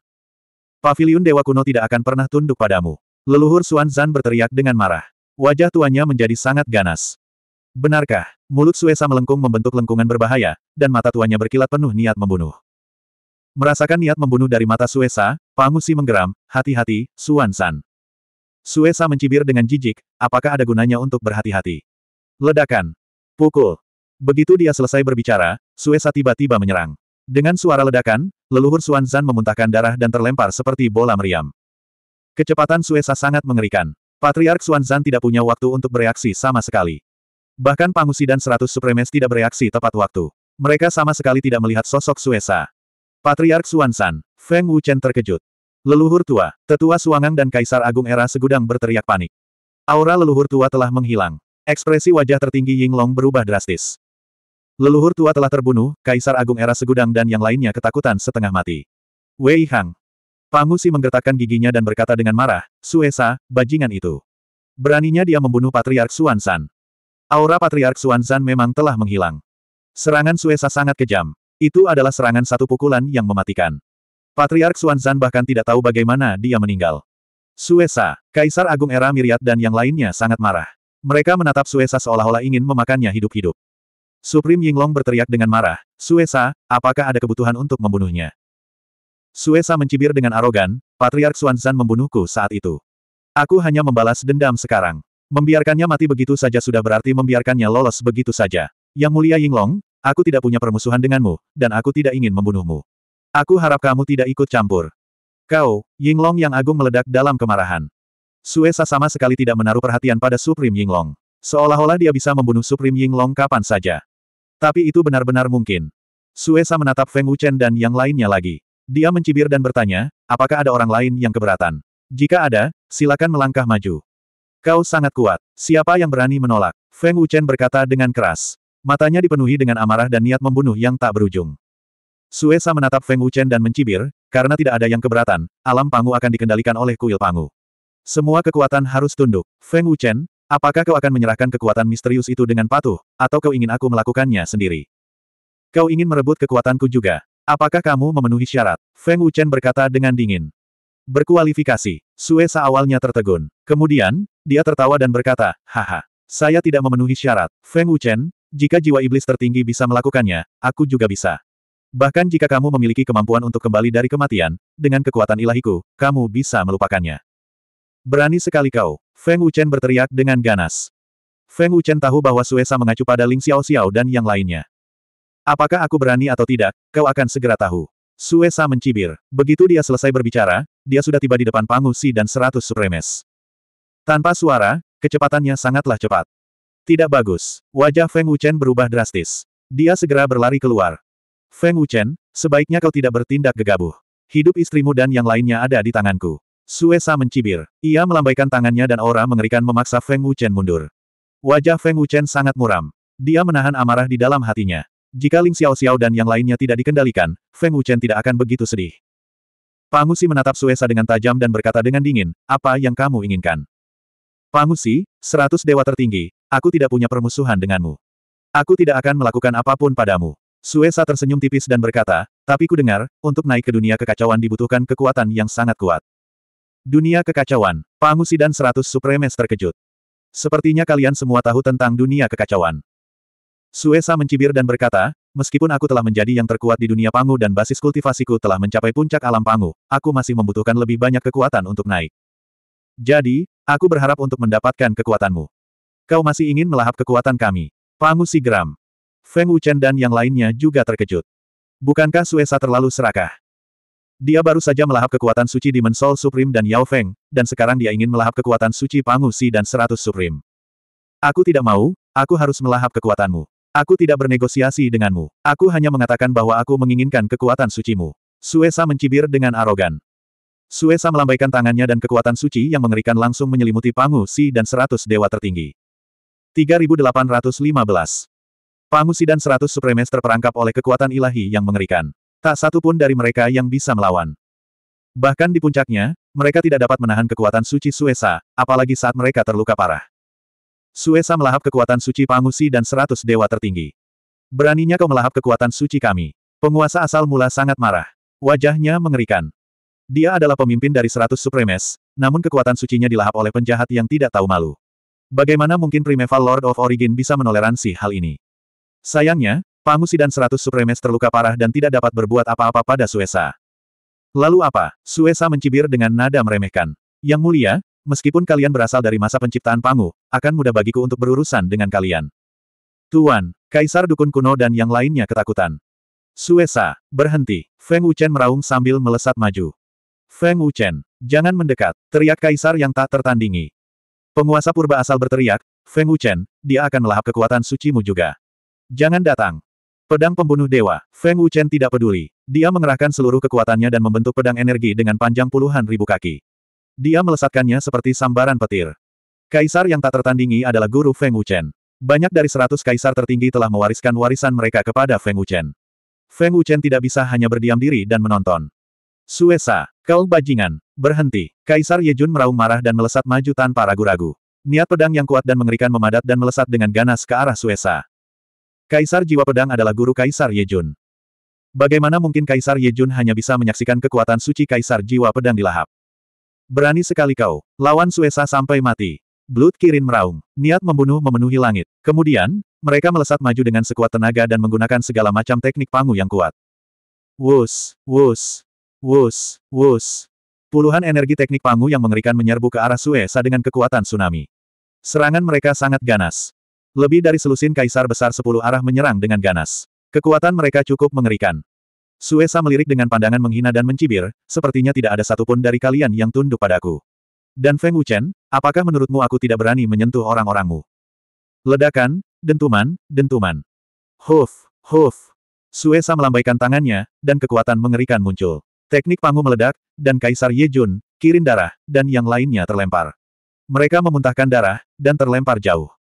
Paviliun Dewa Kuno tidak akan pernah tunduk padamu. Leluhur Xuan Zan berteriak dengan marah. Wajah tuannya menjadi sangat ganas. Benarkah? Mulut Suesa melengkung membentuk lengkungan berbahaya, dan mata tuannya berkilat penuh niat membunuh. Merasakan niat membunuh dari mata Suesa, Pangusi menggeram, hati-hati, Suan San. Suesa mencibir dengan jijik, apakah ada gunanya untuk berhati-hati? Ledakan. Pukul. Begitu dia selesai berbicara, Suesa tiba-tiba menyerang. Dengan suara ledakan, leluhur Zan memuntahkan darah dan terlempar seperti bola meriam. Kecepatan Suesa sangat mengerikan. Patriark Zan tidak punya waktu untuk bereaksi sama sekali. Bahkan Pangusi dan seratus supremes tidak bereaksi tepat waktu. Mereka sama sekali tidak melihat sosok Suesa. Patriark Zan, Feng Wuchen terkejut. Leluhur tua, tetua Suangang dan Kaisar Agung Era segudang berteriak panik. Aura leluhur tua telah menghilang. Ekspresi wajah tertinggi Ying Long berubah drastis. Leluhur tua telah terbunuh, Kaisar Agung Era Segudang dan yang lainnya ketakutan setengah mati. Wei Hang. Pangusi menggertakkan giginya dan berkata dengan marah, Suesa, bajingan itu. Beraninya dia membunuh Patriark Suansan. Aura Patriark Suansan memang telah menghilang. Serangan Suesa sangat kejam. Itu adalah serangan satu pukulan yang mematikan. Patriark Suanzan bahkan tidak tahu bagaimana dia meninggal. Suesa, Kaisar Agung Era Miriat dan yang lainnya sangat marah. Mereka menatap Suesa seolah-olah ingin memakannya hidup-hidup. Supreme Yinglong berteriak dengan marah, Suesa, apakah ada kebutuhan untuk membunuhnya? Suesa mencibir dengan arogan, Patriark Xuanzan membunuhku saat itu. Aku hanya membalas dendam sekarang. Membiarkannya mati begitu saja sudah berarti membiarkannya lolos begitu saja. Yang mulia Yinglong, aku tidak punya permusuhan denganmu, dan aku tidak ingin membunuhmu. Aku harap kamu tidak ikut campur. Kau, Yinglong yang agung meledak dalam kemarahan. Suesa sama sekali tidak menaruh perhatian pada Supreme Yinglong. Seolah-olah dia bisa membunuh Supreme Yinglong kapan saja. Tapi itu benar-benar mungkin. Suesa menatap Feng Wuchen dan yang lainnya lagi. Dia mencibir dan bertanya, apakah ada orang lain yang keberatan? Jika ada, silakan melangkah maju. Kau sangat kuat. Siapa yang berani menolak? Feng Wuchen berkata dengan keras. Matanya dipenuhi dengan amarah dan niat membunuh yang tak berujung. Suesa menatap Feng Wuchen dan mencibir, karena tidak ada yang keberatan, alam pangu akan dikendalikan oleh kuil pangu. Semua kekuatan harus tunduk. Feng Wuchen, Apakah kau akan menyerahkan kekuatan misterius itu dengan patuh, atau kau ingin aku melakukannya sendiri? Kau ingin merebut kekuatanku juga. Apakah kamu memenuhi syarat? Feng Wuchen berkata dengan dingin. Berkualifikasi. Suesa awalnya tertegun. Kemudian, dia tertawa dan berkata, Haha, saya tidak memenuhi syarat. Feng Wuchen, jika jiwa iblis tertinggi bisa melakukannya, aku juga bisa. Bahkan jika kamu memiliki kemampuan untuk kembali dari kematian, dengan kekuatan ilahiku, kamu bisa melupakannya. Berani sekali kau. Feng Wuchen berteriak dengan ganas. Feng Wuchen tahu bahwa Suesa mengacu pada Ling Xiao Xiao dan yang lainnya. Apakah aku berani atau tidak, kau akan segera tahu. Suesa mencibir. Begitu dia selesai berbicara, dia sudah tiba di depan Pangu dan seratus supremes. Tanpa suara, kecepatannya sangatlah cepat. Tidak bagus. Wajah Feng Wuchen berubah drastis. Dia segera berlari keluar. Feng Wuchen, sebaiknya kau tidak bertindak gegabah. Hidup istrimu dan yang lainnya ada di tanganku. Suesa mencibir. Ia melambaikan tangannya dan aura mengerikan memaksa Feng Wuchen mundur. Wajah Feng Wuchen sangat muram. Dia menahan amarah di dalam hatinya. Jika Ling Xiao Xiao dan yang lainnya tidak dikendalikan, Feng Wuchen tidak akan begitu sedih. Pangusi menatap Suesa dengan tajam dan berkata dengan dingin, apa yang kamu inginkan? Pangusi, seratus dewa tertinggi, aku tidak punya permusuhan denganmu. Aku tidak akan melakukan apapun padamu. Suesa tersenyum tipis dan berkata, tapi ku dengar, untuk naik ke dunia kekacauan dibutuhkan kekuatan yang sangat kuat. Dunia kekacauan, Pangusi dan seratus supremes terkejut. Sepertinya kalian semua tahu tentang dunia kekacauan. Suesa mencibir dan berkata, meskipun aku telah menjadi yang terkuat di dunia Pangu dan basis kultivasiku telah mencapai puncak alam Pangu, aku masih membutuhkan lebih banyak kekuatan untuk naik. Jadi, aku berharap untuk mendapatkan kekuatanmu. Kau masih ingin melahap kekuatan kami. Pangu Sigram. Feng Wuchen dan yang lainnya juga terkejut. Bukankah Suesa terlalu serakah? Dia baru saja melahap kekuatan suci di Soul Supreme dan Yao Feng, dan sekarang dia ingin melahap kekuatan suci Pangusi dan Seratus Supreme. Aku tidak mau, aku harus melahap kekuatanmu. Aku tidak bernegosiasi denganmu. Aku hanya mengatakan bahwa aku menginginkan kekuatan sucimu. Suesa mencibir dengan arogan. Suesa melambaikan tangannya dan kekuatan suci yang mengerikan langsung menyelimuti Pangusi dan Seratus Dewa Tertinggi. 3815 Pangu dan Seratus Supremes terperangkap oleh kekuatan ilahi yang mengerikan. Tak satu pun dari mereka yang bisa melawan. Bahkan di puncaknya, mereka tidak dapat menahan kekuatan suci Suesa, apalagi saat mereka terluka parah. Suesa melahap kekuatan suci Pangusi dan seratus dewa tertinggi. Beraninya kau melahap kekuatan suci kami. Penguasa asal mula sangat marah. Wajahnya mengerikan. Dia adalah pemimpin dari seratus supremes, namun kekuatan sucinya dilahap oleh penjahat yang tidak tahu malu. Bagaimana mungkin Primeval Lord of Origin bisa menoleransi hal ini? Sayangnya, Pamusi dan seratus supremes terluka parah dan tidak dapat berbuat apa-apa pada Suesa. Lalu apa? Suesa mencibir dengan nada meremehkan. Yang mulia, meskipun kalian berasal dari masa penciptaan Pangu, akan mudah bagiku untuk berurusan dengan kalian. Tuan, Kaisar Dukun Kuno dan yang lainnya ketakutan. Suesa, berhenti. Feng Wuchen meraung sambil melesat maju. Feng Wuchen, jangan mendekat, teriak Kaisar yang tak tertandingi. Penguasa purba asal berteriak, Feng Wuchen, dia akan melahap kekuatan sucimu juga. Jangan datang. Pedang pembunuh dewa, Feng Wuchen tidak peduli. Dia mengerahkan seluruh kekuatannya dan membentuk pedang energi dengan panjang puluhan ribu kaki. Dia melesatkannya seperti sambaran petir. Kaisar yang tak tertandingi adalah guru Feng Wuchen. Banyak dari seratus kaisar tertinggi telah mewariskan warisan mereka kepada Feng Wuchen. Feng Wuchen tidak bisa hanya berdiam diri dan menonton. Suesa, kau bajingan, berhenti. Kaisar Yejun meraung marah dan melesat maju tanpa ragu-ragu. Niat pedang yang kuat dan mengerikan memadat dan melesat dengan ganas ke arah Suesa. Kaisar Jiwa Pedang adalah guru Kaisar Yejun. Bagaimana mungkin Kaisar Yejun hanya bisa menyaksikan kekuatan suci Kaisar Jiwa Pedang dilahap? Berani sekali kau, lawan Suesa sampai mati. Blood Kirin meraung, niat membunuh memenuhi langit. Kemudian, mereka melesat maju dengan sekuat tenaga dan menggunakan segala macam teknik pangu yang kuat. Wus, wus, wus, wus. Puluhan energi teknik pangu yang mengerikan menyerbu ke arah Suesa dengan kekuatan tsunami. Serangan mereka sangat ganas. Lebih dari selusin kaisar besar sepuluh arah menyerang dengan ganas. Kekuatan mereka cukup mengerikan. Suesa melirik dengan pandangan menghina dan mencibir, sepertinya tidak ada satupun dari kalian yang tunduk padaku. Dan Feng Wuchen, apakah menurutmu aku tidak berani menyentuh orang-orangmu? Ledakan, dentuman, dentuman. Huf, huf. Suesa melambaikan tangannya, dan kekuatan mengerikan muncul. Teknik pangu meledak, dan Kaisar Ye Jun, kirin darah, dan yang lainnya terlempar. Mereka memuntahkan darah, dan terlempar jauh.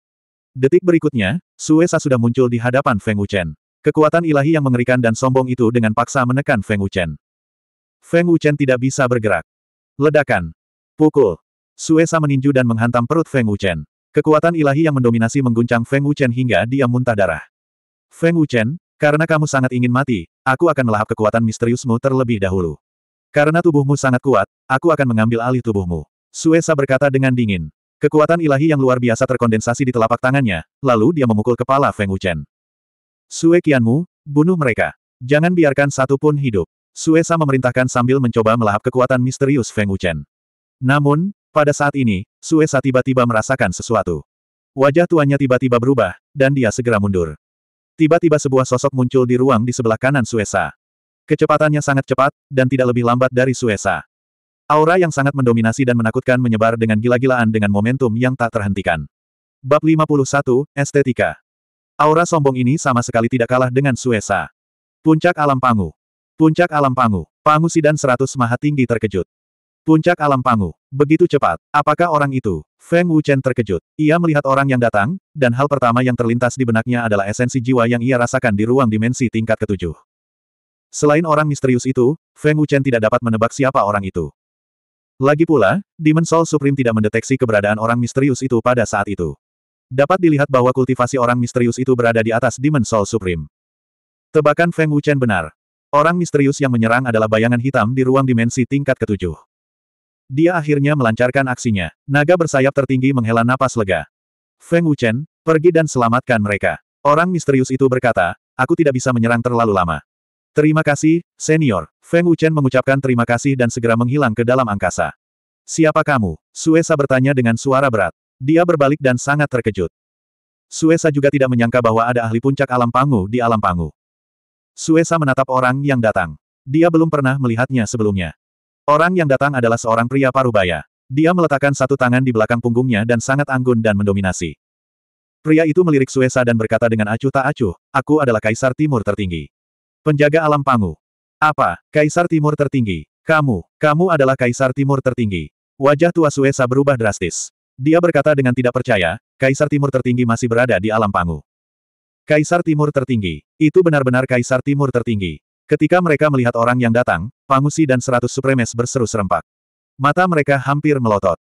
Detik berikutnya, Suesa sudah muncul di hadapan Feng Wuchen. Kekuatan ilahi yang mengerikan dan sombong itu dengan paksa menekan Feng Wuchen. Feng Wuchen tidak bisa bergerak. Ledakan. Pukul. Suesa meninju dan menghantam perut Feng Wuchen. Kekuatan ilahi yang mendominasi mengguncang Feng Wuchen hingga dia muntah darah. Feng Wuchen, karena kamu sangat ingin mati, aku akan melahap kekuatan misteriusmu terlebih dahulu. Karena tubuhmu sangat kuat, aku akan mengambil alih tubuhmu. Suesa berkata dengan dingin. Kekuatan ilahi yang luar biasa terkondensasi di telapak tangannya, lalu dia memukul kepala Feng Wuchen. Sue Qianmu, bunuh mereka. Jangan biarkan satu pun hidup. Suesa memerintahkan sambil mencoba melahap kekuatan misterius Feng Wuchen. Namun, pada saat ini, Suesa tiba-tiba merasakan sesuatu. Wajah tuannya tiba-tiba berubah, dan dia segera mundur. Tiba-tiba sebuah sosok muncul di ruang di sebelah kanan Suesa. Kecepatannya sangat cepat, dan tidak lebih lambat dari Suesa. Aura yang sangat mendominasi dan menakutkan menyebar dengan gila-gilaan dengan momentum yang tak terhentikan. Bab 51, Estetika Aura sombong ini sama sekali tidak kalah dengan Suesa. Puncak Alam Pangu Puncak Alam Pangu Pangu Sidan 100 Maha Tinggi terkejut. Puncak Alam Pangu Begitu cepat, apakah orang itu? Feng Wuchen terkejut. Ia melihat orang yang datang, dan hal pertama yang terlintas di benaknya adalah esensi jiwa yang ia rasakan di ruang dimensi tingkat ketujuh. Selain orang misterius itu, Feng Wuchen tidak dapat menebak siapa orang itu. Lagi pula, Demon Soul Supreme tidak mendeteksi keberadaan orang misterius itu pada saat itu. Dapat dilihat bahwa kultivasi orang misterius itu berada di atas Demon Soul Supreme. Tebakan Feng Wuchen benar. Orang misterius yang menyerang adalah bayangan hitam di ruang dimensi tingkat ketujuh. Dia akhirnya melancarkan aksinya. Naga bersayap tertinggi menghela napas lega. Feng Wuchen, pergi dan selamatkan mereka. Orang misterius itu berkata, aku tidak bisa menyerang terlalu lama. Terima kasih, senior. Feng Wuchen mengucapkan terima kasih dan segera menghilang ke dalam angkasa. Siapa kamu? Suesa bertanya dengan suara berat. Dia berbalik dan sangat terkejut. Suesa juga tidak menyangka bahwa ada ahli puncak alam pangu di alam pangu. Suesa menatap orang yang datang. Dia belum pernah melihatnya sebelumnya. Orang yang datang adalah seorang pria parubaya. Dia meletakkan satu tangan di belakang punggungnya dan sangat anggun dan mendominasi. Pria itu melirik Suesa dan berkata dengan acuh tak acuh, aku adalah kaisar timur tertinggi. Penjaga alam Pangu. Apa, Kaisar Timur tertinggi? Kamu, kamu adalah Kaisar Timur tertinggi. Wajah tua Suesa berubah drastis. Dia berkata dengan tidak percaya, Kaisar Timur tertinggi masih berada di alam Pangu. Kaisar Timur tertinggi. Itu benar-benar Kaisar Timur tertinggi. Ketika mereka melihat orang yang datang, Pangusi dan seratus supremes berseru serempak. Mata mereka hampir melotot.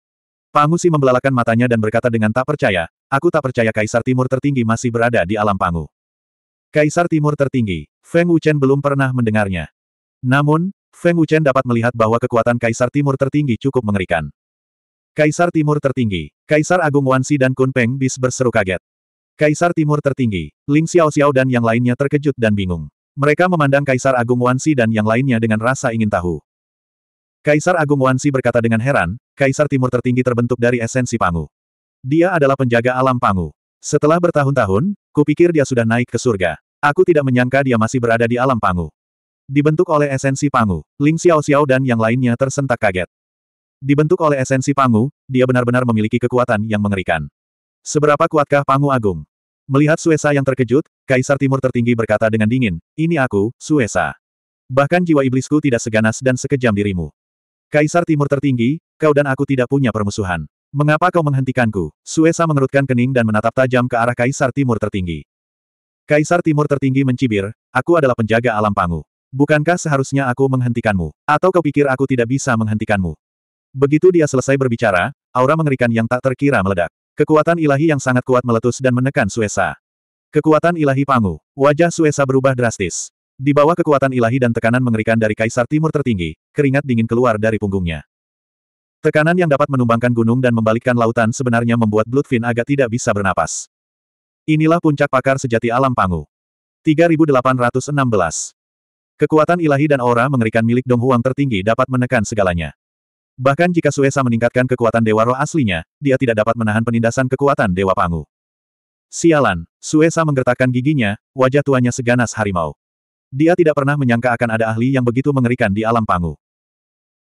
Pangusi membelalakan matanya dan berkata dengan tak percaya, aku tak percaya Kaisar Timur tertinggi masih berada di alam Pangu. Kaisar Timur tertinggi, Feng Wuchen belum pernah mendengarnya. Namun, Feng Wuchen dapat melihat bahwa kekuatan Kaisar Timur tertinggi cukup mengerikan. Kaisar Timur tertinggi, Kaisar Agung Wansi dan Kun Peng Bis berseru kaget. Kaisar Timur tertinggi, Ling Xiao Xiao dan yang lainnya terkejut dan bingung. Mereka memandang Kaisar Agung Wansi dan yang lainnya dengan rasa ingin tahu. Kaisar Agung Wansi berkata dengan heran, Kaisar Timur tertinggi terbentuk dari esensi Pangu. Dia adalah penjaga alam Pangu. Setelah bertahun-tahun, kupikir dia sudah naik ke surga. Aku tidak menyangka dia masih berada di alam pangu. Dibentuk oleh esensi pangu, Ling Xiao Xiao dan yang lainnya tersentak kaget. Dibentuk oleh esensi pangu, dia benar-benar memiliki kekuatan yang mengerikan. Seberapa kuatkah pangu agung? Melihat Suesa yang terkejut, Kaisar Timur tertinggi berkata dengan dingin, ini aku, Suesa. Bahkan jiwa iblisku tidak seganas dan sekejam dirimu. Kaisar Timur tertinggi, kau dan aku tidak punya permusuhan. Mengapa kau menghentikanku? Suesa mengerutkan kening dan menatap tajam ke arah Kaisar Timur tertinggi. Kaisar Timur tertinggi mencibir, aku adalah penjaga alam pangu. Bukankah seharusnya aku menghentikanmu? Atau kau pikir aku tidak bisa menghentikanmu? Begitu dia selesai berbicara, aura mengerikan yang tak terkira meledak. Kekuatan ilahi yang sangat kuat meletus dan menekan Suesa. Kekuatan ilahi pangu. Wajah Suesa berubah drastis. Di bawah kekuatan ilahi dan tekanan mengerikan dari Kaisar Timur tertinggi, keringat dingin keluar dari punggungnya. Tekanan yang dapat menumbangkan gunung dan membalikkan lautan sebenarnya membuat Bloodfin agak tidak bisa bernapas. Inilah puncak pakar sejati alam Pangu. 3816. Kekuatan ilahi dan aura mengerikan milik Dong Huang tertinggi dapat menekan segalanya. Bahkan jika Suesa meningkatkan kekuatan Dewa Roh aslinya, dia tidak dapat menahan penindasan kekuatan Dewa Pangu. Sialan, Suesa menggertakkan giginya, wajah tuanya seganas harimau. Dia tidak pernah menyangka akan ada ahli yang begitu mengerikan di alam Pangu.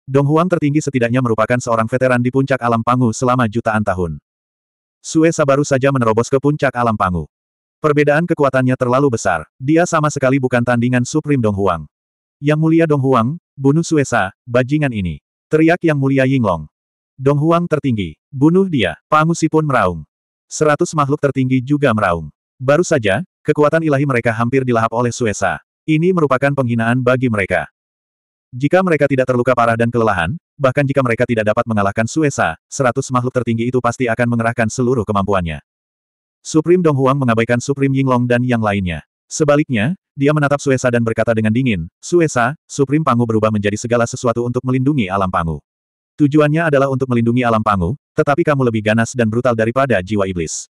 Dong Huang tertinggi setidaknya merupakan seorang veteran di puncak alam pangu selama jutaan tahun. Suesa baru saja menerobos ke puncak alam pangu. Perbedaan kekuatannya terlalu besar, dia sama sekali bukan tandingan Supreme Dong Huang. Yang mulia Dong Huang, bunuh Suesa, bajingan ini. Teriak yang mulia Yinglong. Dong Huang tertinggi, bunuh dia, Pangu si pun meraung. Seratus makhluk tertinggi juga meraung. Baru saja, kekuatan ilahi mereka hampir dilahap oleh Suesa. Ini merupakan penghinaan bagi mereka. Jika mereka tidak terluka parah dan kelelahan, bahkan jika mereka tidak dapat mengalahkan Suesa, seratus makhluk tertinggi itu pasti akan mengerahkan seluruh kemampuannya. Supreme Dong Huang mengabaikan Supreme Yinglong dan yang lainnya. Sebaliknya, dia menatap Suesa dan berkata dengan dingin, Suesa, Supreme Pangu berubah menjadi segala sesuatu untuk melindungi alam Pangu. Tujuannya adalah untuk melindungi alam Pangu, tetapi kamu lebih ganas dan brutal daripada jiwa iblis.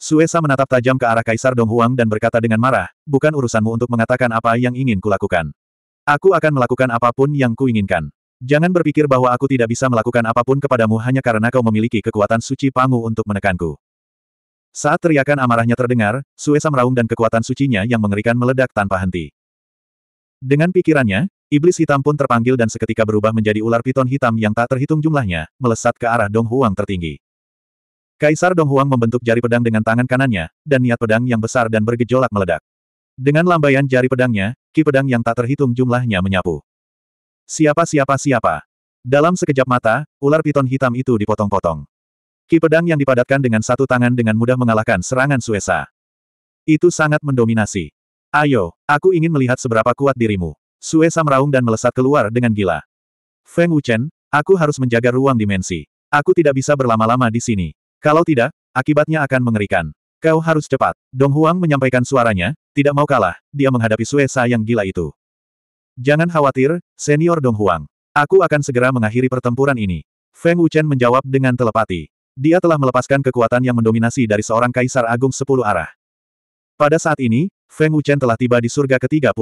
Suesa menatap tajam ke arah Kaisar Dong Huang dan berkata dengan marah, bukan urusanmu untuk mengatakan apa yang ingin kulakukan. Aku akan melakukan apapun yang kuinginkan. Jangan berpikir bahwa aku tidak bisa melakukan apapun kepadamu hanya karena kau memiliki kekuatan suci pangu untuk menekanku. Saat teriakan amarahnya terdengar, Suesa meraung dan kekuatan sucinya yang mengerikan meledak tanpa henti. Dengan pikirannya, iblis hitam pun terpanggil dan seketika berubah menjadi ular piton hitam yang tak terhitung jumlahnya, melesat ke arah Dong Huang tertinggi. Kaisar Dong Huang membentuk jari pedang dengan tangan kanannya, dan niat pedang yang besar dan bergejolak meledak. Dengan lambaian jari pedangnya, ki pedang yang tak terhitung jumlahnya menyapu. Siapa siapa siapa. Dalam sekejap mata, ular piton hitam itu dipotong-potong. Ki pedang yang dipadatkan dengan satu tangan dengan mudah mengalahkan serangan Suesa. Itu sangat mendominasi. Ayo, aku ingin melihat seberapa kuat dirimu. Suesa meraung dan melesat keluar dengan gila. Feng Wuchen, aku harus menjaga ruang dimensi. Aku tidak bisa berlama-lama di sini. Kalau tidak, akibatnya akan mengerikan. Kau harus cepat. Dong Huang menyampaikan suaranya, tidak mau kalah, dia menghadapi Suesa yang gila itu. Jangan khawatir, senior Dong Huang. Aku akan segera mengakhiri pertempuran ini. Feng Wuchen menjawab dengan telepati. Dia telah melepaskan kekuatan yang mendominasi dari seorang kaisar agung sepuluh arah. Pada saat ini, Feng Wuchen telah tiba di surga ke-35.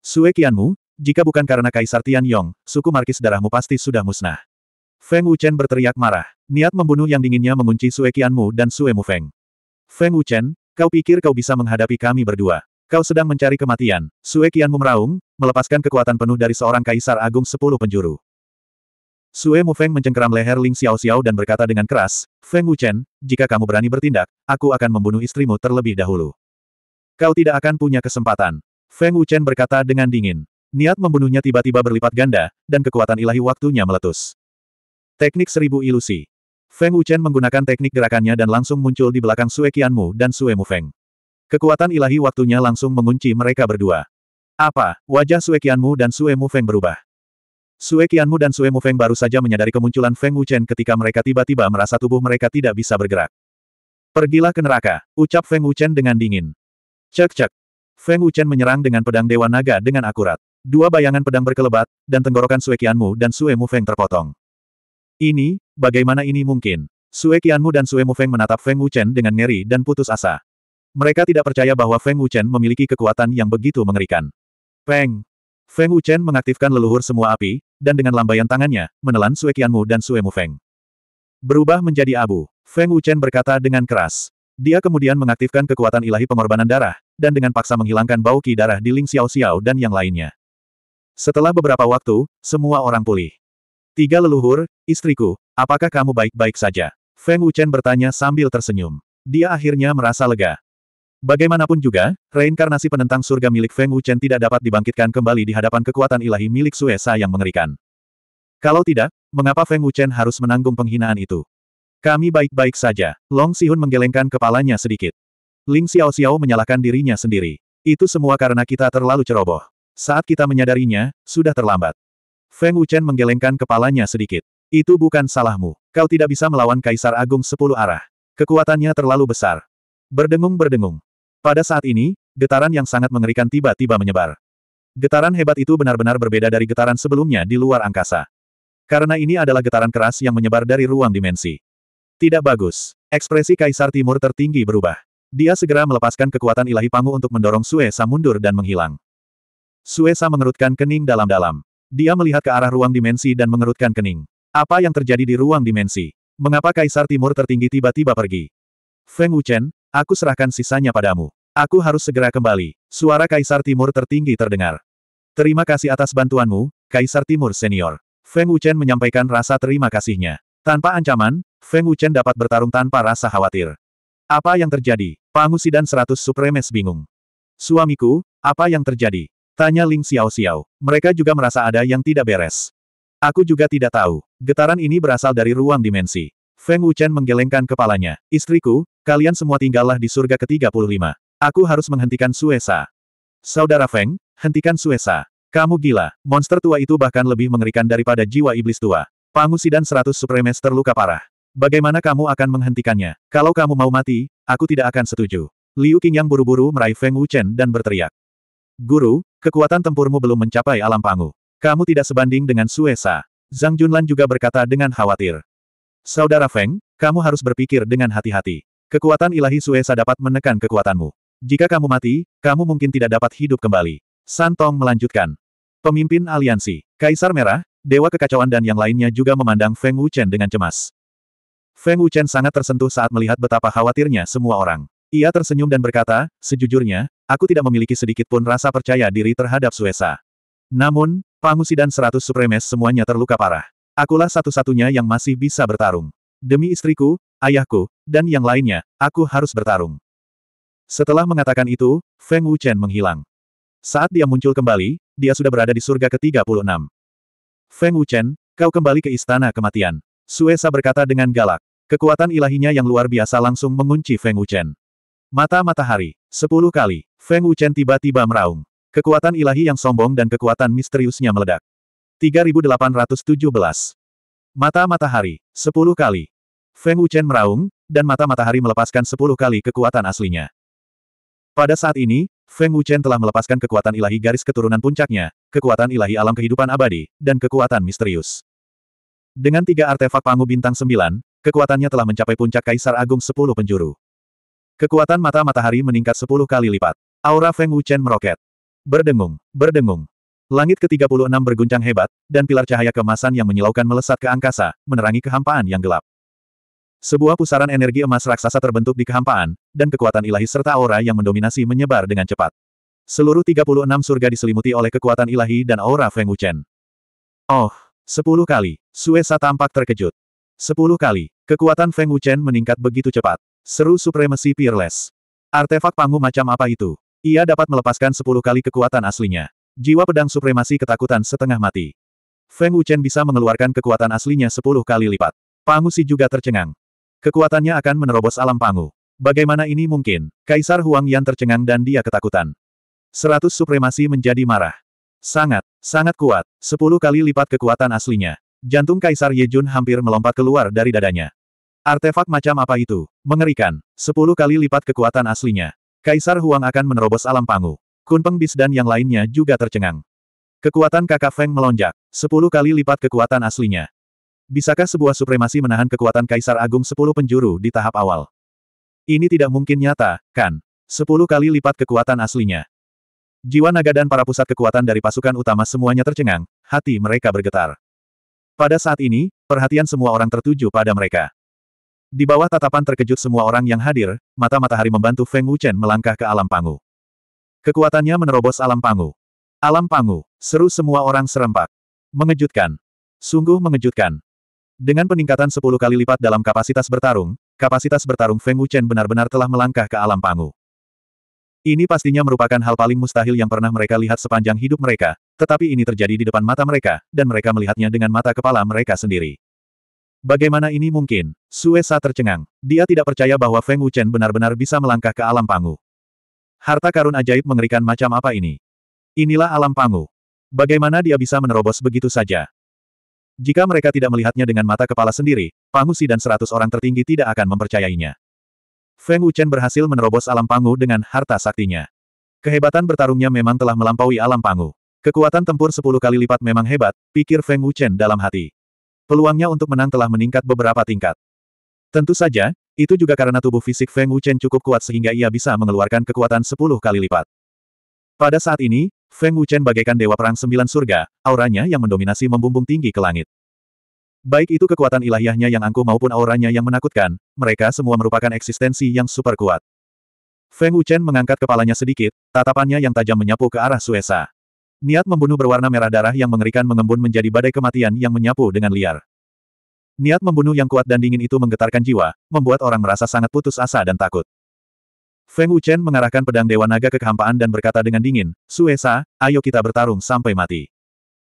Sue Qianmu, jika bukan karena Kaisar Tian Yong, suku markis darahmu pasti sudah musnah. Feng Wuchen berteriak marah. Niat membunuh yang dinginnya mengunci Sue Qianmu dan Sue Mu Feng Feng Wuchen, kau pikir kau bisa menghadapi kami berdua. Kau sedang mencari kematian. Sue Qianmu meraung, melepaskan kekuatan penuh dari seorang kaisar agung sepuluh penjuru. Sue Mu Feng mencengkeram leher Ling Xiao Xiao dan berkata dengan keras, Feng Wuchen, jika kamu berani bertindak, aku akan membunuh istrimu terlebih dahulu. Kau tidak akan punya kesempatan. Feng Wuchen berkata dengan dingin. Niat membunuhnya tiba-tiba berlipat ganda, dan kekuatan ilahi waktunya meletus. Teknik seribu ilusi. Feng Wuchen menggunakan teknik gerakannya dan langsung muncul di belakang Sue Qianmu dan Sue Mufeng. Kekuatan ilahi waktunya langsung mengunci mereka berdua. Apa? Wajah Sue Qianmu dan Sue Mufeng berubah. Sue Qianmu dan Sue Mufeng baru saja menyadari kemunculan Feng Wuchen ketika mereka tiba-tiba merasa tubuh mereka tidak bisa bergerak. Pergilah ke neraka, ucap Feng Wuchen dengan dingin. Cek-cek. Feng Wuchen menyerang dengan pedang Dewa Naga dengan akurat. Dua bayangan pedang berkelebat, dan tenggorokan Sue Qianmu dan Sue Mufeng terpotong. Ini, bagaimana ini mungkin? Sue Qianmu dan Sue Mufeng menatap Feng Wuchen dengan ngeri dan putus asa. Mereka tidak percaya bahwa Feng Wuchen memiliki kekuatan yang begitu mengerikan. Peng! Feng Wuchen mengaktifkan leluhur semua api, dan dengan lambaian tangannya, menelan Sue Qianmu dan Sue Mufeng. Berubah menjadi abu, Feng Wuchen berkata dengan keras. Dia kemudian mengaktifkan kekuatan ilahi pengorbanan darah, dan dengan paksa menghilangkan bau ki darah di Ling Xiao Xiao dan yang lainnya. Setelah beberapa waktu, semua orang pulih. Tiga leluhur, istriku, apakah kamu baik-baik saja? Feng Wuchen bertanya sambil tersenyum. Dia akhirnya merasa lega. Bagaimanapun juga, reinkarnasi penentang surga milik Feng Wuchen tidak dapat dibangkitkan kembali di hadapan kekuatan ilahi milik Suesa yang mengerikan. Kalau tidak, mengapa Feng Wuchen harus menanggung penghinaan itu? Kami baik-baik saja. Long Sihun menggelengkan kepalanya sedikit. Ling Xiao Xiao menyalahkan dirinya sendiri. Itu semua karena kita terlalu ceroboh. Saat kita menyadarinya, sudah terlambat. Feng Wuchen menggelengkan kepalanya sedikit. Itu bukan salahmu. Kau tidak bisa melawan Kaisar Agung Sepuluh Arah. Kekuatannya terlalu besar. Berdengung-berdengung. Pada saat ini, getaran yang sangat mengerikan tiba-tiba menyebar. Getaran hebat itu benar-benar berbeda dari getaran sebelumnya di luar angkasa. Karena ini adalah getaran keras yang menyebar dari ruang dimensi. Tidak bagus. Ekspresi Kaisar Timur tertinggi berubah. Dia segera melepaskan kekuatan ilahi Pangu untuk mendorong Suesa mundur dan menghilang. Suesa mengerutkan kening dalam-dalam. Dia melihat ke arah ruang dimensi dan mengerutkan kening. Apa yang terjadi di ruang dimensi? Mengapa Kaisar Timur tertinggi tiba-tiba pergi? Feng Wuchen, aku serahkan sisanya padamu. Aku harus segera kembali. Suara Kaisar Timur tertinggi terdengar. Terima kasih atas bantuanmu, Kaisar Timur Senior. Feng Wuchen menyampaikan rasa terima kasihnya. Tanpa ancaman, Feng Wuchen dapat bertarung tanpa rasa khawatir. Apa yang terjadi? Pangusi dan seratus supremes bingung. Suamiku, apa yang terjadi? Tanya Ling Xiao Xiao. Mereka juga merasa ada yang tidak beres. Aku juga tidak tahu. Getaran ini berasal dari ruang dimensi. Feng Wuchen menggelengkan kepalanya. Istriku, kalian semua tinggallah di surga ke-35. Aku harus menghentikan Suesa. Saudara Feng, hentikan Suesa. Kamu gila, monster tua itu bahkan lebih mengerikan daripada jiwa iblis tua. Pangusi dan seratus supremes terluka parah. Bagaimana kamu akan menghentikannya? Kalau kamu mau mati, aku tidak akan setuju. Liu yang buru-buru meraih Feng Wuchen dan berteriak. Guru, kekuatan tempurmu belum mencapai alam pangu. Kamu tidak sebanding dengan Suesa. Zhang Junlan juga berkata dengan khawatir. Saudara Feng, kamu harus berpikir dengan hati-hati. Kekuatan ilahi Suesa dapat menekan kekuatanmu. Jika kamu mati, kamu mungkin tidak dapat hidup kembali. Santong melanjutkan. Pemimpin aliansi, Kaisar Merah, Dewa Kekacauan dan yang lainnya juga memandang Feng Wuchen dengan cemas. Feng Wuchen sangat tersentuh saat melihat betapa khawatirnya semua orang. Ia tersenyum dan berkata, sejujurnya, Aku tidak memiliki sedikit pun rasa percaya diri terhadap Suesa. Namun, Pangusi dan seratus supremes semuanya terluka parah. Akulah satu-satunya yang masih bisa bertarung. Demi istriku, ayahku, dan yang lainnya, aku harus bertarung. Setelah mengatakan itu, Feng Wuchen menghilang. Saat dia muncul kembali, dia sudah berada di surga ke-36. Feng Wuchen, kau kembali ke istana kematian. Suesa berkata dengan galak. Kekuatan ilahinya yang luar biasa langsung mengunci Feng Wuchen. Mata matahari. Sepuluh kali. Feng Wuchen tiba-tiba meraung. Kekuatan ilahi yang sombong dan kekuatan misteriusnya meledak. 3817. Mata matahari. Sepuluh kali. Feng Wuchen meraung, dan mata matahari melepaskan sepuluh kali kekuatan aslinya. Pada saat ini, Feng Wuchen telah melepaskan kekuatan ilahi garis keturunan puncaknya, kekuatan ilahi alam kehidupan abadi, dan kekuatan misterius. Dengan tiga artefak pangu bintang sembilan, kekuatannya telah mencapai puncak Kaisar Agung sepuluh penjuru. Kekuatan mata matahari meningkat sepuluh kali lipat. Aura Feng Wuchen meroket. Berdengung, berdengung. Langit ke-36 berguncang hebat, dan pilar cahaya kemasan yang menyilaukan melesat ke angkasa, menerangi kehampaan yang gelap. Sebuah pusaran energi emas raksasa terbentuk di kehampaan, dan kekuatan ilahi serta aura yang mendominasi menyebar dengan cepat. Seluruh 36 surga diselimuti oleh kekuatan ilahi dan aura Feng Wuchen. Oh, sepuluh kali, Suesa tampak terkejut. Sepuluh kali. Kekuatan Feng Wuchen meningkat begitu cepat. Seru supremasi Peerless. Artefak pangu macam apa itu? Ia dapat melepaskan sepuluh kali kekuatan aslinya. Jiwa pedang supremasi ketakutan setengah mati. Feng Wuchen bisa mengeluarkan kekuatan aslinya sepuluh kali lipat. Pangu Si juga tercengang. Kekuatannya akan menerobos alam Pangu. Bagaimana ini mungkin? Kaisar Huang Yan tercengang dan dia ketakutan. Seratus supremasi menjadi marah. Sangat, sangat kuat, sepuluh kali lipat kekuatan aslinya. Jantung Kaisar Yejun hampir melompat keluar dari dadanya. Artefak macam apa itu? Mengerikan. Sepuluh kali lipat kekuatan aslinya. Kaisar Huang akan menerobos alam pangu. Kunpeng Bis dan yang lainnya juga tercengang. Kekuatan kakak Feng melonjak. Sepuluh kali lipat kekuatan aslinya. Bisakah sebuah supremasi menahan kekuatan Kaisar Agung sepuluh penjuru di tahap awal? Ini tidak mungkin nyata, kan? Sepuluh kali lipat kekuatan aslinya. Jiwa naga dan para pusat kekuatan dari pasukan utama semuanya tercengang, hati mereka bergetar. Pada saat ini, perhatian semua orang tertuju pada mereka. Di bawah tatapan terkejut semua orang yang hadir, mata matahari membantu Feng Wuchen melangkah ke alam pangu. Kekuatannya menerobos alam pangu. Alam pangu, seru semua orang serempak. Mengejutkan. Sungguh mengejutkan. Dengan peningkatan 10 kali lipat dalam kapasitas bertarung, kapasitas bertarung Feng Wuchen benar-benar telah melangkah ke alam pangu. Ini pastinya merupakan hal paling mustahil yang pernah mereka lihat sepanjang hidup mereka, tetapi ini terjadi di depan mata mereka, dan mereka melihatnya dengan mata kepala mereka sendiri. Bagaimana ini mungkin? Suesa tercengang. Dia tidak percaya bahwa Feng Wuchen benar-benar bisa melangkah ke alam pangu. Harta karun ajaib mengerikan macam apa ini? Inilah alam pangu. Bagaimana dia bisa menerobos begitu saja? Jika mereka tidak melihatnya dengan mata kepala sendiri, Pangusi dan seratus orang tertinggi tidak akan mempercayainya. Feng Wuchen berhasil menerobos alam pangu dengan harta saktinya. Kehebatan bertarungnya memang telah melampaui alam pangu. Kekuatan tempur sepuluh kali lipat memang hebat, pikir Feng Wuchen dalam hati. Peluangnya untuk menang telah meningkat beberapa tingkat. Tentu saja, itu juga karena tubuh fisik Feng Wuchen cukup kuat sehingga ia bisa mengeluarkan kekuatan sepuluh kali lipat. Pada saat ini, Feng Wuchen bagaikan dewa perang sembilan surga, auranya yang mendominasi membumbung tinggi ke langit. Baik itu kekuatan ilahiyahnya yang angkuh maupun auranya yang menakutkan, mereka semua merupakan eksistensi yang super kuat. Feng Wuchen mengangkat kepalanya sedikit, tatapannya yang tajam menyapu ke arah Suesa. Niat membunuh berwarna merah darah yang mengerikan mengembun menjadi badai kematian yang menyapu dengan liar. Niat membunuh yang kuat dan dingin itu menggetarkan jiwa, membuat orang merasa sangat putus asa dan takut. Feng Wuchen mengarahkan pedang Dewa Naga ke kehampaan dan berkata dengan dingin, Suesa, ayo kita bertarung sampai mati.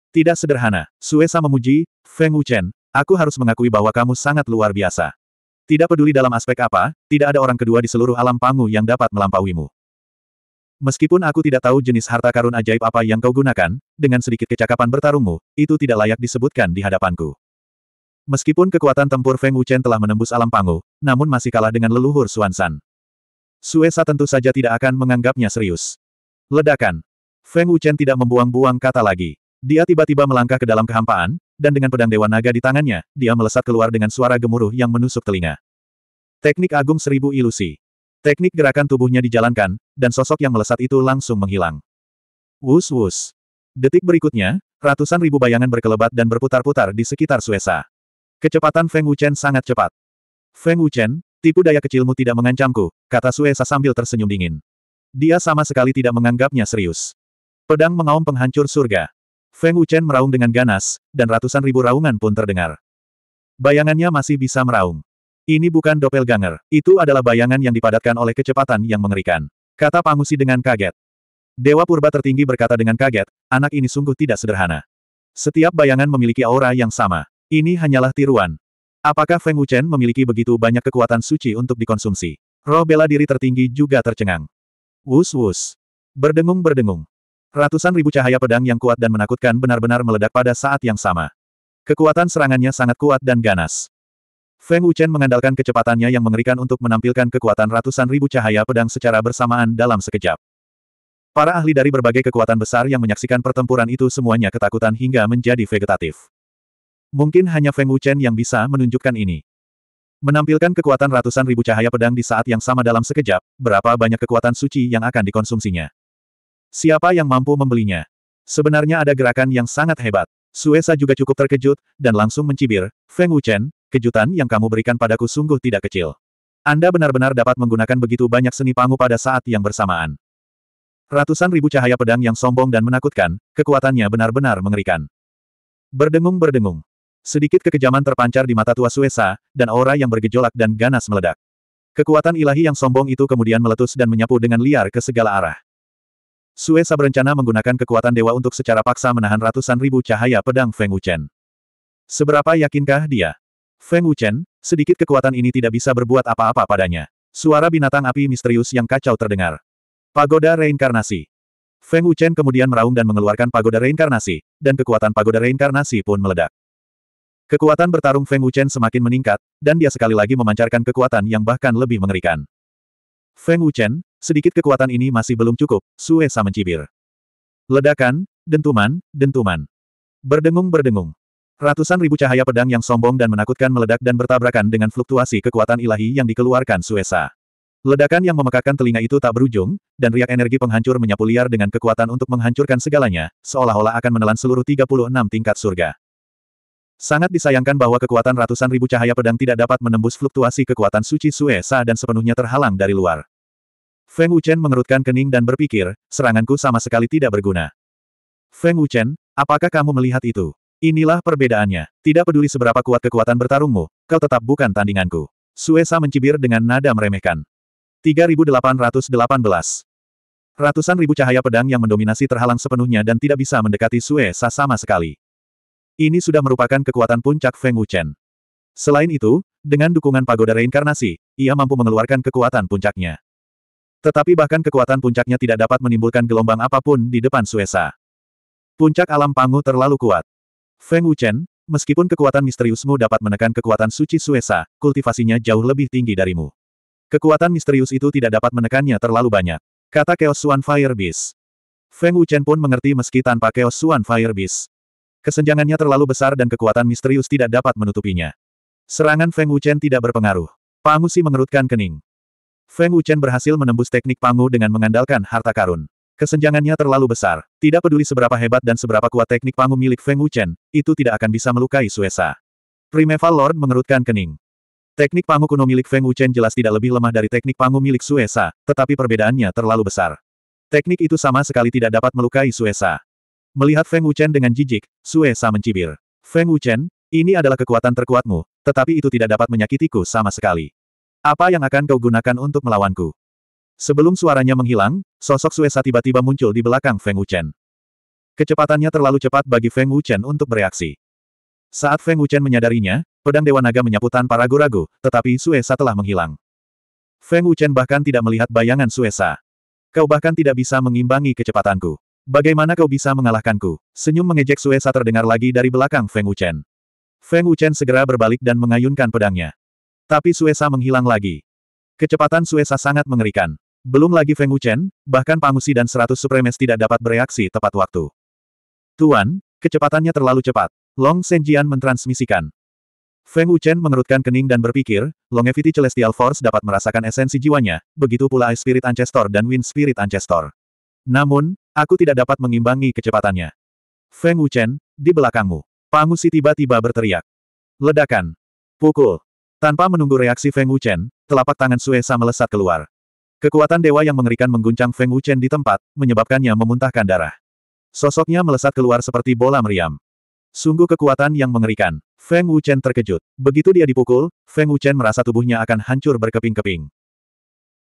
Tidak sederhana, Suesa memuji, Feng Wuchen, aku harus mengakui bahwa kamu sangat luar biasa. Tidak peduli dalam aspek apa, tidak ada orang kedua di seluruh alam pangu yang dapat melampauimu. Meskipun aku tidak tahu jenis harta karun ajaib apa yang kau gunakan, dengan sedikit kecakapan bertarungmu, itu tidak layak disebutkan di hadapanku. Meskipun kekuatan tempur Feng Wuchen telah menembus alam pangu, namun masih kalah dengan leluhur Xuan San. Suesa tentu saja tidak akan menganggapnya serius. Ledakan. Feng Wuchen tidak membuang-buang kata lagi. Dia tiba-tiba melangkah ke dalam kehampaan, dan dengan pedang Dewa Naga di tangannya, dia melesat keluar dengan suara gemuruh yang menusuk telinga. Teknik Agung Seribu Ilusi. Teknik gerakan tubuhnya dijalankan, dan sosok yang melesat itu langsung menghilang. Wus wus. Detik berikutnya, ratusan ribu bayangan berkelebat dan berputar-putar di sekitar Suesa. Kecepatan Feng Wuchen sangat cepat. Feng Wuchen, tipu daya kecilmu tidak mengancamku, kata Suesa sambil tersenyum dingin. Dia sama sekali tidak menganggapnya serius. Pedang mengaum penghancur surga. Feng Wuchen meraung dengan ganas, dan ratusan ribu raungan pun terdengar. Bayangannya masih bisa meraung. Ini bukan doppelganger, itu adalah bayangan yang dipadatkan oleh kecepatan yang mengerikan. Kata Pangusi dengan kaget. Dewa Purba tertinggi berkata dengan kaget, anak ini sungguh tidak sederhana. Setiap bayangan memiliki aura yang sama. Ini hanyalah tiruan. Apakah Feng Wuchen memiliki begitu banyak kekuatan suci untuk dikonsumsi? Roh bela diri tertinggi juga tercengang. Wus wus. Berdengung-berdengung. Ratusan ribu cahaya pedang yang kuat dan menakutkan benar-benar meledak pada saat yang sama. Kekuatan serangannya sangat kuat dan ganas. Feng Wuchen mengandalkan kecepatannya yang mengerikan untuk menampilkan kekuatan ratusan ribu cahaya pedang secara bersamaan dalam sekejap. Para ahli dari berbagai kekuatan besar yang menyaksikan pertempuran itu semuanya ketakutan hingga menjadi vegetatif. Mungkin hanya Feng Wuchen yang bisa menunjukkan ini. Menampilkan kekuatan ratusan ribu cahaya pedang di saat yang sama dalam sekejap, berapa banyak kekuatan suci yang akan dikonsumsinya. Siapa yang mampu membelinya? Sebenarnya ada gerakan yang sangat hebat. Suesa juga cukup terkejut, dan langsung mencibir, Feng Wuchen, kejutan yang kamu berikan padaku sungguh tidak kecil. Anda benar-benar dapat menggunakan begitu banyak seni pangu pada saat yang bersamaan. Ratusan ribu cahaya pedang yang sombong dan menakutkan, kekuatannya benar-benar mengerikan. Berdengung-berdengung. Sedikit kekejaman terpancar di mata tua Suesa, dan aura yang bergejolak dan ganas meledak. Kekuatan ilahi yang sombong itu kemudian meletus dan menyapu dengan liar ke segala arah. Suesa berencana menggunakan kekuatan dewa untuk secara paksa menahan ratusan ribu cahaya pedang Feng Wuchen. Seberapa yakinkah dia? Feng Wuchen, sedikit kekuatan ini tidak bisa berbuat apa-apa padanya. Suara binatang api misterius yang kacau terdengar. Pagoda Reinkarnasi. Feng Wuchen kemudian meraung dan mengeluarkan pagoda reinkarnasi, dan kekuatan pagoda reinkarnasi pun meledak. Kekuatan bertarung Feng Wuchen semakin meningkat, dan dia sekali lagi memancarkan kekuatan yang bahkan lebih mengerikan. Feng Wuchen, sedikit kekuatan ini masih belum cukup, Sue Sa mencibir. Ledakan, dentuman, dentuman. Berdengung-berdengung. Ratusan ribu cahaya pedang yang sombong dan menakutkan meledak dan bertabrakan dengan fluktuasi kekuatan ilahi yang dikeluarkan Suesa. Ledakan yang memekakkan telinga itu tak berujung, dan riak energi penghancur menyapu liar dengan kekuatan untuk menghancurkan segalanya, seolah-olah akan menelan seluruh 36 tingkat surga. Sangat disayangkan bahwa kekuatan ratusan ribu cahaya pedang tidak dapat menembus fluktuasi kekuatan suci Suesa dan sepenuhnya terhalang dari luar. Feng Wuchen mengerutkan kening dan berpikir, seranganku sama sekali tidak berguna. Feng Wuchen, apakah kamu melihat itu? Inilah perbedaannya. Tidak peduli seberapa kuat kekuatan bertarungmu, kau tetap bukan tandinganku. Suesa mencibir dengan nada meremehkan. 3818 Ratusan ribu cahaya pedang yang mendominasi terhalang sepenuhnya dan tidak bisa mendekati Suesa sama sekali. Ini sudah merupakan kekuatan puncak Feng Wuchen. Selain itu, dengan dukungan pagoda reinkarnasi, ia mampu mengeluarkan kekuatan puncaknya. Tetapi bahkan kekuatan puncaknya tidak dapat menimbulkan gelombang apapun di depan Suesa. Puncak alam Pangu terlalu kuat. Feng Wuchen, meskipun kekuatan misteriusmu dapat menekan kekuatan suci Suesa, kultivasinya jauh lebih tinggi darimu. Kekuatan misterius itu tidak dapat menekannya terlalu banyak. Kata Chaos Firebeast. Fire Beast. Feng Wuchen pun mengerti meski tanpa Chaos Firebeast. Fire Beast. Kesenjangannya terlalu besar dan kekuatan misterius tidak dapat menutupinya. Serangan Feng Wuchen tidak berpengaruh. Pangusi mengerutkan kening. Feng Wuchen berhasil menembus teknik Pangu dengan mengandalkan harta karun. Kesenjangannya terlalu besar. Tidak peduli seberapa hebat dan seberapa kuat teknik Pangu milik Feng Wuchen, itu tidak akan bisa melukai Suesa. Primeval Lord mengerutkan kening. Teknik Pangu kuno milik Feng Wuchen jelas tidak lebih lemah dari teknik Pangu milik Suesa, tetapi perbedaannya terlalu besar. Teknik itu sama sekali tidak dapat melukai Suesa. Melihat Feng Wuchen dengan jijik, Sue Sa mencibir. Feng Wuchen, ini adalah kekuatan terkuatmu, tetapi itu tidak dapat menyakitiku sama sekali. Apa yang akan kau gunakan untuk melawanku? Sebelum suaranya menghilang, sosok Sue Sa tiba-tiba muncul di belakang Feng Wuchen. Kecepatannya terlalu cepat bagi Feng Wuchen untuk bereaksi. Saat Feng Wuchen menyadarinya, pedang Dewa Naga menyapu tanpa ragu-ragu, tetapi Sa telah menghilang. Feng Wuchen bahkan tidak melihat bayangan Sa. Kau bahkan tidak bisa mengimbangi kecepatanku. Bagaimana kau bisa mengalahkanku? Senyum mengejek Suesa terdengar lagi dari belakang Feng Wuchen. Feng Wuchen segera berbalik dan mengayunkan pedangnya. Tapi Suesa menghilang lagi. Kecepatan Suesa sangat mengerikan. Belum lagi Feng Wuchen, bahkan Pangusi dan seratus supremes tidak dapat bereaksi tepat waktu. Tuan, kecepatannya terlalu cepat. Long Senjian mentransmisikan. Feng Wuchen mengerutkan kening dan berpikir, Longevity Celestial Force dapat merasakan esensi jiwanya, begitu pula Ice Spirit Ancestor dan Wind Spirit Ancestor. Namun, Aku tidak dapat mengimbangi kecepatannya. Feng Wuchen, di belakangmu. Pangusi tiba-tiba berteriak. Ledakan. Pukul. Tanpa menunggu reaksi Feng Wuchen, telapak tangan Suesa melesat keluar. Kekuatan dewa yang mengerikan mengguncang Feng Wuchen di tempat, menyebabkannya memuntahkan darah. Sosoknya melesat keluar seperti bola meriam. Sungguh kekuatan yang mengerikan. Feng Wuchen terkejut. Begitu dia dipukul, Feng Wuchen merasa tubuhnya akan hancur berkeping-keping.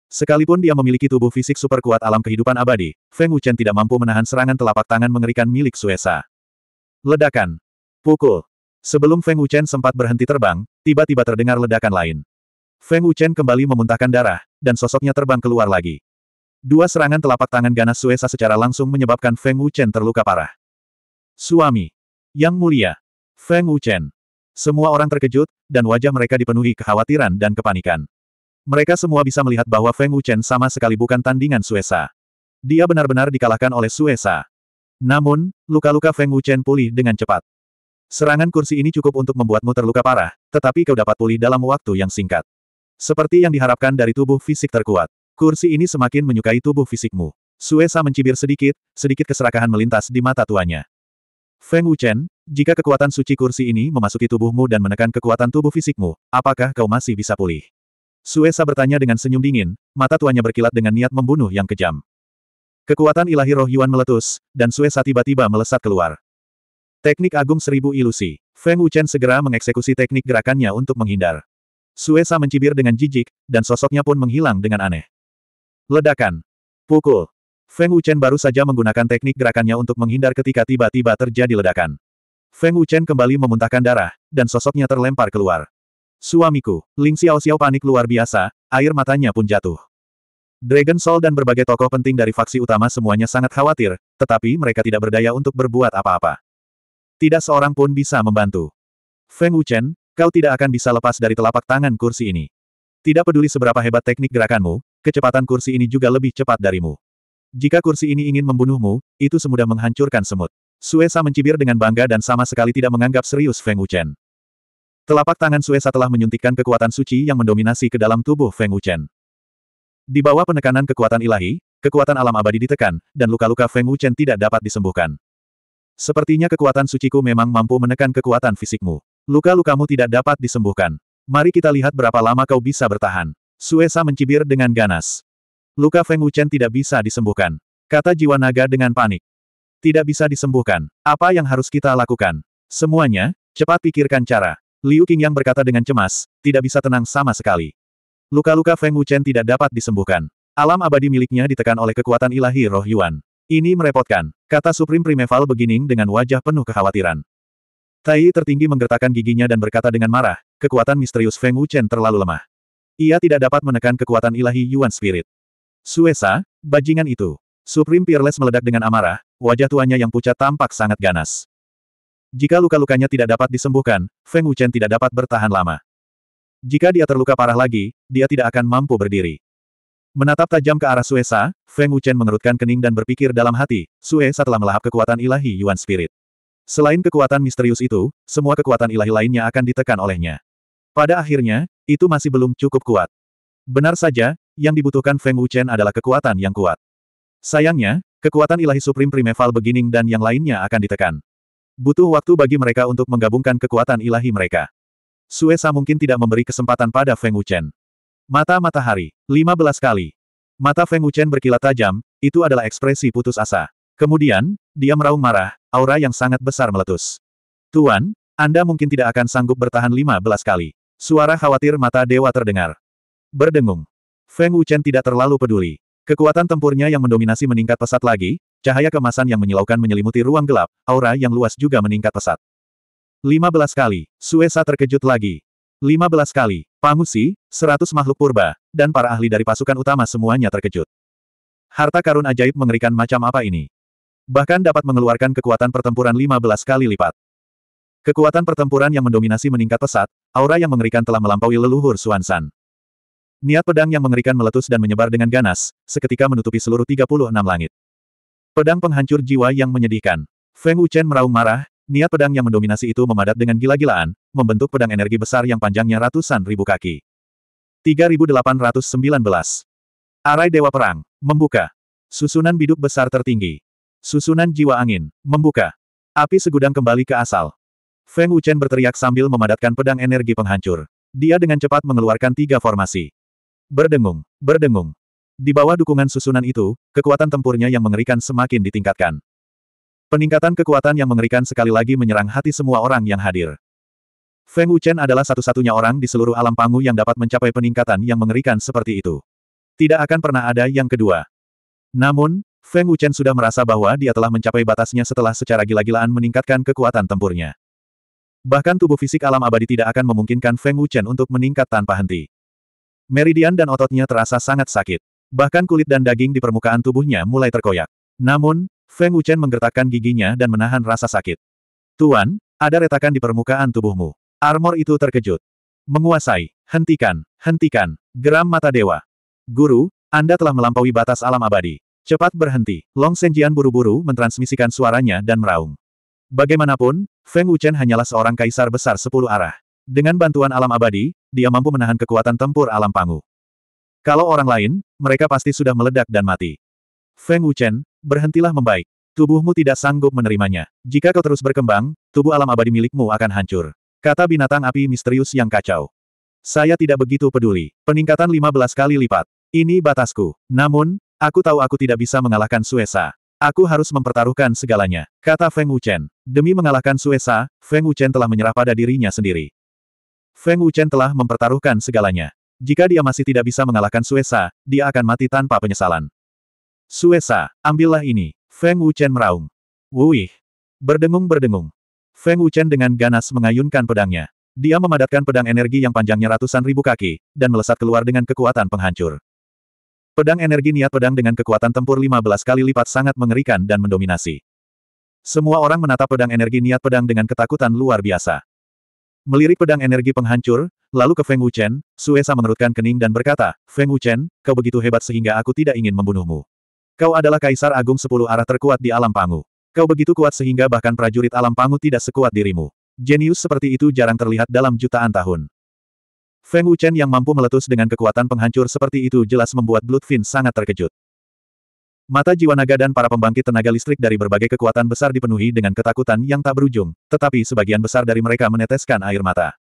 Sekalipun dia memiliki tubuh fisik super kuat alam kehidupan abadi, Feng Wuchen tidak mampu menahan serangan telapak tangan mengerikan milik Suesa. Ledakan. Pukul. Sebelum Feng Wuchen sempat berhenti terbang, tiba-tiba terdengar ledakan lain. Feng Wuchen kembali memuntahkan darah, dan sosoknya terbang keluar lagi. Dua serangan telapak tangan ganas Suesa secara langsung menyebabkan Feng Wuchen terluka parah. Suami. Yang mulia. Feng Wuchen. Semua orang terkejut, dan wajah mereka dipenuhi kekhawatiran dan kepanikan. Mereka semua bisa melihat bahwa Feng Wuchen sama sekali bukan tandingan Suesa. Dia benar-benar dikalahkan oleh Suesa. Namun, luka-luka Feng Wuchen pulih dengan cepat. Serangan kursi ini cukup untuk membuatmu terluka parah, tetapi kau dapat pulih dalam waktu yang singkat. Seperti yang diharapkan dari tubuh fisik terkuat, kursi ini semakin menyukai tubuh fisikmu. Suesa mencibir sedikit, sedikit keserakahan melintas di mata tuanya. Feng Wuchen, jika kekuatan suci kursi ini memasuki tubuhmu dan menekan kekuatan tubuh fisikmu, apakah kau masih bisa pulih? Suesa bertanya dengan senyum dingin, mata tuanya berkilat dengan niat membunuh yang kejam. Kekuatan ilahi roh Yuan meletus, dan Suesa tiba-tiba melesat keluar. Teknik Agung Seribu Ilusi. Feng Wuchen segera mengeksekusi teknik gerakannya untuk menghindar. Suesa mencibir dengan jijik, dan sosoknya pun menghilang dengan aneh. Ledakan. Pukul. Feng Wuchen baru saja menggunakan teknik gerakannya untuk menghindar ketika tiba-tiba terjadi ledakan. Feng Wuchen kembali memuntahkan darah, dan sosoknya terlempar keluar. Suamiku, Ling Xiao Xiao panik luar biasa, air matanya pun jatuh. Dragon Soul dan berbagai tokoh penting dari faksi utama semuanya sangat khawatir, tetapi mereka tidak berdaya untuk berbuat apa-apa. Tidak seorang pun bisa membantu. Feng Wuchen, kau tidak akan bisa lepas dari telapak tangan kursi ini. Tidak peduli seberapa hebat teknik gerakanmu, kecepatan kursi ini juga lebih cepat darimu. Jika kursi ini ingin membunuhmu, itu semudah menghancurkan semut. Suesa mencibir dengan bangga dan sama sekali tidak menganggap serius Feng Wuchen. Telapak tangan Suesa telah menyuntikkan kekuatan suci yang mendominasi ke dalam tubuh Feng Wuchen. Di bawah penekanan kekuatan ilahi, kekuatan alam abadi ditekan, dan luka-luka Feng Wuchen tidak dapat disembuhkan. Sepertinya kekuatan suciku memang mampu menekan kekuatan fisikmu. Luka-lukamu tidak dapat disembuhkan. Mari kita lihat berapa lama kau bisa bertahan. Suesa mencibir dengan ganas. Luka Feng Wuchen tidak bisa disembuhkan. Kata jiwa naga dengan panik. Tidak bisa disembuhkan. Apa yang harus kita lakukan? Semuanya, cepat pikirkan cara. Liu Qingyang berkata dengan cemas, tidak bisa tenang sama sekali. Luka-luka Feng Wuchen tidak dapat disembuhkan. Alam abadi miliknya ditekan oleh kekuatan ilahi roh Yuan. Ini merepotkan, kata Supreme Primeval begining dengan wajah penuh kekhawatiran. Tai tertinggi menggertakkan giginya dan berkata dengan marah, kekuatan misterius Feng Wuchen terlalu lemah. Ia tidak dapat menekan kekuatan ilahi Yuan Spirit. Suesa, bajingan itu. Supreme Peerless meledak dengan amarah, wajah tuanya yang pucat tampak sangat ganas. Jika luka-lukanya tidak dapat disembuhkan, Feng Wuchen tidak dapat bertahan lama. Jika dia terluka parah lagi, dia tidak akan mampu berdiri. Menatap tajam ke arah Suesa, Feng Wuchen mengerutkan kening dan berpikir dalam hati, Sue telah melahap kekuatan ilahi Yuan Spirit. Selain kekuatan misterius itu, semua kekuatan ilahi lainnya akan ditekan olehnya. Pada akhirnya, itu masih belum cukup kuat. Benar saja, yang dibutuhkan Feng Wuchen adalah kekuatan yang kuat. Sayangnya, kekuatan ilahi Supreme Primeval Beginning dan yang lainnya akan ditekan. Butuh waktu bagi mereka untuk menggabungkan kekuatan ilahi mereka. Suesa mungkin tidak memberi kesempatan pada Feng Wuchen. Mata matahari, 15 kali. Mata Feng Wuchen berkilat tajam, itu adalah ekspresi putus asa. Kemudian, dia meraung marah, aura yang sangat besar meletus. Tuan, Anda mungkin tidak akan sanggup bertahan 15 kali. Suara khawatir mata dewa terdengar. Berdengung. Feng Wuchen tidak terlalu peduli. Kekuatan tempurnya yang mendominasi meningkat pesat lagi, Cahaya kemasan yang menyilaukan menyelimuti ruang gelap, aura yang luas juga meningkat pesat. 15 kali, Suesa terkejut lagi. 15 kali, Pangusi, 100 makhluk purba, dan para ahli dari pasukan utama semuanya terkejut. Harta karun ajaib mengerikan macam apa ini? Bahkan dapat mengeluarkan kekuatan pertempuran 15 kali lipat. Kekuatan pertempuran yang mendominasi meningkat pesat, aura yang mengerikan telah melampaui leluhur Suansan. Niat pedang yang mengerikan meletus dan menyebar dengan ganas, seketika menutupi seluruh 36 langit. Pedang penghancur jiwa yang menyedihkan. Feng Wuchen meraung marah, niat pedang yang mendominasi itu memadat dengan gila-gilaan, membentuk pedang energi besar yang panjangnya ratusan ribu kaki. 3819. Arai Dewa Perang. Membuka. Susunan biduk besar tertinggi. Susunan jiwa angin. Membuka. Api segudang kembali ke asal. Feng Wuchen berteriak sambil memadatkan pedang energi penghancur. Dia dengan cepat mengeluarkan tiga formasi. Berdengung, berdengung, di bawah dukungan susunan itu, kekuatan tempurnya yang mengerikan semakin ditingkatkan. Peningkatan kekuatan yang mengerikan sekali lagi menyerang hati semua orang yang hadir. Feng Wuchen adalah satu-satunya orang di seluruh alam pangu yang dapat mencapai peningkatan yang mengerikan seperti itu. Tidak akan pernah ada yang kedua. Namun, Feng Wuchen sudah merasa bahwa dia telah mencapai batasnya setelah secara gila-gilaan meningkatkan kekuatan tempurnya. Bahkan tubuh fisik alam abadi tidak akan memungkinkan Feng Wuchen untuk meningkat tanpa henti. Meridian dan ototnya terasa sangat sakit. Bahkan kulit dan daging di permukaan tubuhnya mulai terkoyak. Namun, Feng Wuchen menggertakkan giginya dan menahan rasa sakit. Tuan, ada retakan di permukaan tubuhmu. Armor itu terkejut. Menguasai, hentikan, hentikan, geram mata dewa. Guru, Anda telah melampaui batas alam abadi. Cepat berhenti. Long Senjian buru-buru mentransmisikan suaranya dan meraung. Bagaimanapun, Feng Wuchen hanyalah seorang kaisar besar sepuluh arah. Dengan bantuan alam abadi, dia mampu menahan kekuatan tempur alam pangu. Kalau orang lain, mereka pasti sudah meledak dan mati. Feng Wuchen, berhentilah membaik. Tubuhmu tidak sanggup menerimanya. Jika kau terus berkembang, tubuh alam abadi milikmu akan hancur. Kata binatang api misterius yang kacau. Saya tidak begitu peduli. Peningkatan 15 kali lipat. Ini batasku. Namun, aku tahu aku tidak bisa mengalahkan Suesa. Aku harus mempertaruhkan segalanya, kata Feng Wuchen. Demi mengalahkan Suesa, Feng Wuchen telah menyerah pada dirinya sendiri. Feng Wuchen telah mempertaruhkan segalanya. Jika dia masih tidak bisa mengalahkan Suesa, dia akan mati tanpa penyesalan. Suesa, ambillah ini. Feng Wuchen meraung. Wuih. Berdengung-berdengung. Feng Wuchen dengan ganas mengayunkan pedangnya. Dia memadatkan pedang energi yang panjangnya ratusan ribu kaki, dan melesat keluar dengan kekuatan penghancur. Pedang energi niat pedang dengan kekuatan tempur 15 kali lipat sangat mengerikan dan mendominasi. Semua orang menatap pedang energi niat pedang dengan ketakutan luar biasa. Melirik pedang energi penghancur, lalu ke Feng Wuchen, Suesa mengerutkan kening dan berkata, Feng Wuchen, kau begitu hebat sehingga aku tidak ingin membunuhmu. Kau adalah kaisar agung sepuluh arah terkuat di alam pangu. Kau begitu kuat sehingga bahkan prajurit alam pangu tidak sekuat dirimu. Jenius seperti itu jarang terlihat dalam jutaan tahun. Feng Wuchen yang mampu meletus dengan kekuatan penghancur seperti itu jelas membuat Bloodfin sangat terkejut. Mata jiwa naga dan para pembangkit tenaga listrik dari berbagai kekuatan besar dipenuhi dengan ketakutan yang tak berujung, tetapi sebagian besar dari mereka meneteskan air mata.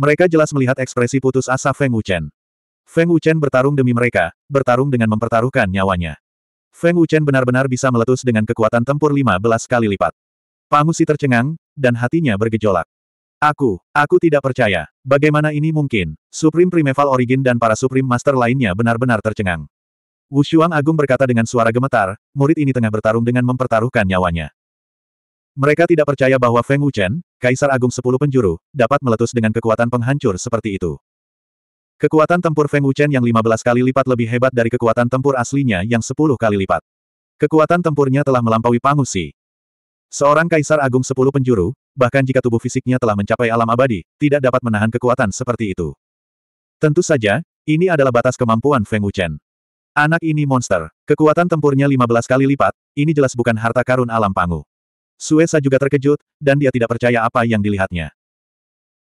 Mereka jelas melihat ekspresi putus asa Feng Wuchen. Feng Wuchen bertarung demi mereka, bertarung dengan mempertaruhkan nyawanya. Feng Wuchen benar-benar bisa meletus dengan kekuatan tempur 15 kali lipat. Pangusi tercengang, dan hatinya bergejolak. Aku, aku tidak percaya. Bagaimana ini mungkin? Supreme Primeval Origin dan para Supreme Master lainnya benar-benar tercengang. Wu Wushuang Agung berkata dengan suara gemetar, murid ini tengah bertarung dengan mempertaruhkan nyawanya. Mereka tidak percaya bahwa Feng Wuchen, Kaisar Agung Sepuluh Penjuru, dapat meletus dengan kekuatan penghancur seperti itu. Kekuatan tempur Feng Wuchen yang 15 kali lipat lebih hebat dari kekuatan tempur aslinya yang 10 kali lipat. Kekuatan tempurnya telah melampaui Pangusi. Seorang Kaisar Agung Sepuluh Penjuru, bahkan jika tubuh fisiknya telah mencapai alam abadi, tidak dapat menahan kekuatan seperti itu. Tentu saja, ini adalah batas kemampuan Feng Wuchen. Anak ini monster. Kekuatan tempurnya 15 kali lipat, ini jelas bukan harta karun alam pangu. Suesa juga terkejut, dan dia tidak percaya apa yang dilihatnya.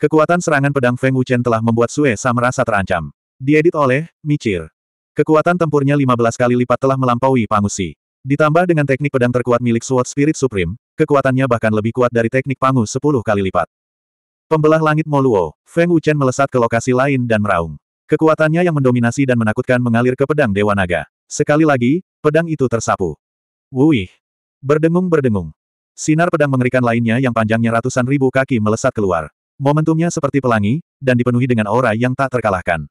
Kekuatan serangan pedang Feng Wuchen telah membuat Suesa merasa terancam. Diedit oleh, Michir. Kekuatan tempurnya 15 kali lipat telah melampaui Pangusi. Ditambah dengan teknik pedang terkuat milik Sword Spirit Supreme, kekuatannya bahkan lebih kuat dari teknik Pangu 10 kali lipat. Pembelah langit Moluo, Feng Wuchen melesat ke lokasi lain dan meraung. Kekuatannya yang mendominasi dan menakutkan mengalir ke pedang Dewa Naga. Sekali lagi, pedang itu tersapu. Wuih! Berdengung-berdengung. Sinar pedang mengerikan lainnya yang panjangnya ratusan ribu kaki melesat keluar. Momentumnya seperti pelangi, dan dipenuhi dengan aura yang tak terkalahkan.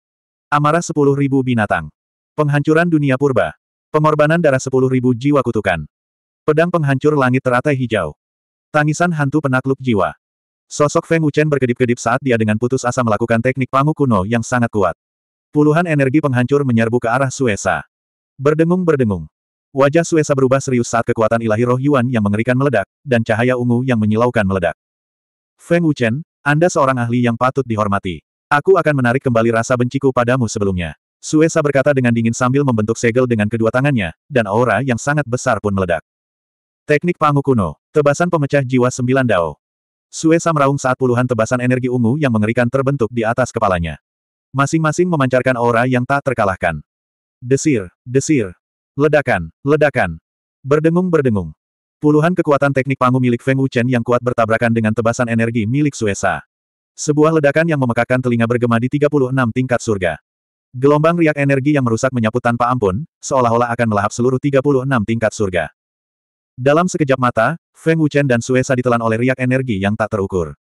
Amarah sepuluh ribu binatang. Penghancuran dunia purba. Pengorbanan darah sepuluh ribu jiwa kutukan. Pedang penghancur langit teratai hijau. Tangisan hantu penakluk jiwa. Sosok Feng Wuchen berkedip-kedip saat dia dengan putus asa melakukan teknik pangu kuno yang sangat kuat. Puluhan energi penghancur menyerbu ke arah Suesa. Berdengung-berdengung. Wajah Suesa berubah serius saat kekuatan ilahi roh Yuan yang mengerikan meledak, dan cahaya ungu yang menyilaukan meledak. Feng Wuchen, Anda seorang ahli yang patut dihormati. Aku akan menarik kembali rasa benciku padamu sebelumnya. Suesa berkata dengan dingin sambil membentuk segel dengan kedua tangannya, dan aura yang sangat besar pun meledak. Teknik Pangu Kuno, tebasan pemecah jiwa sembilan dao. Suesa meraung saat puluhan tebasan energi ungu yang mengerikan terbentuk di atas kepalanya. Masing-masing memancarkan aura yang tak terkalahkan. Desir, desir. Ledakan, ledakan. Berdengung-berdengung. Puluhan kekuatan teknik panggung milik Feng Wuchen yang kuat bertabrakan dengan tebasan energi milik Suesa. Sebuah ledakan yang memekakkan telinga bergema di 36 tingkat surga. Gelombang riak energi yang merusak menyapu tanpa ampun, seolah-olah akan melahap seluruh 36 tingkat surga. Dalam sekejap mata, Feng Wuchen dan Suesa ditelan oleh riak energi yang tak terukur.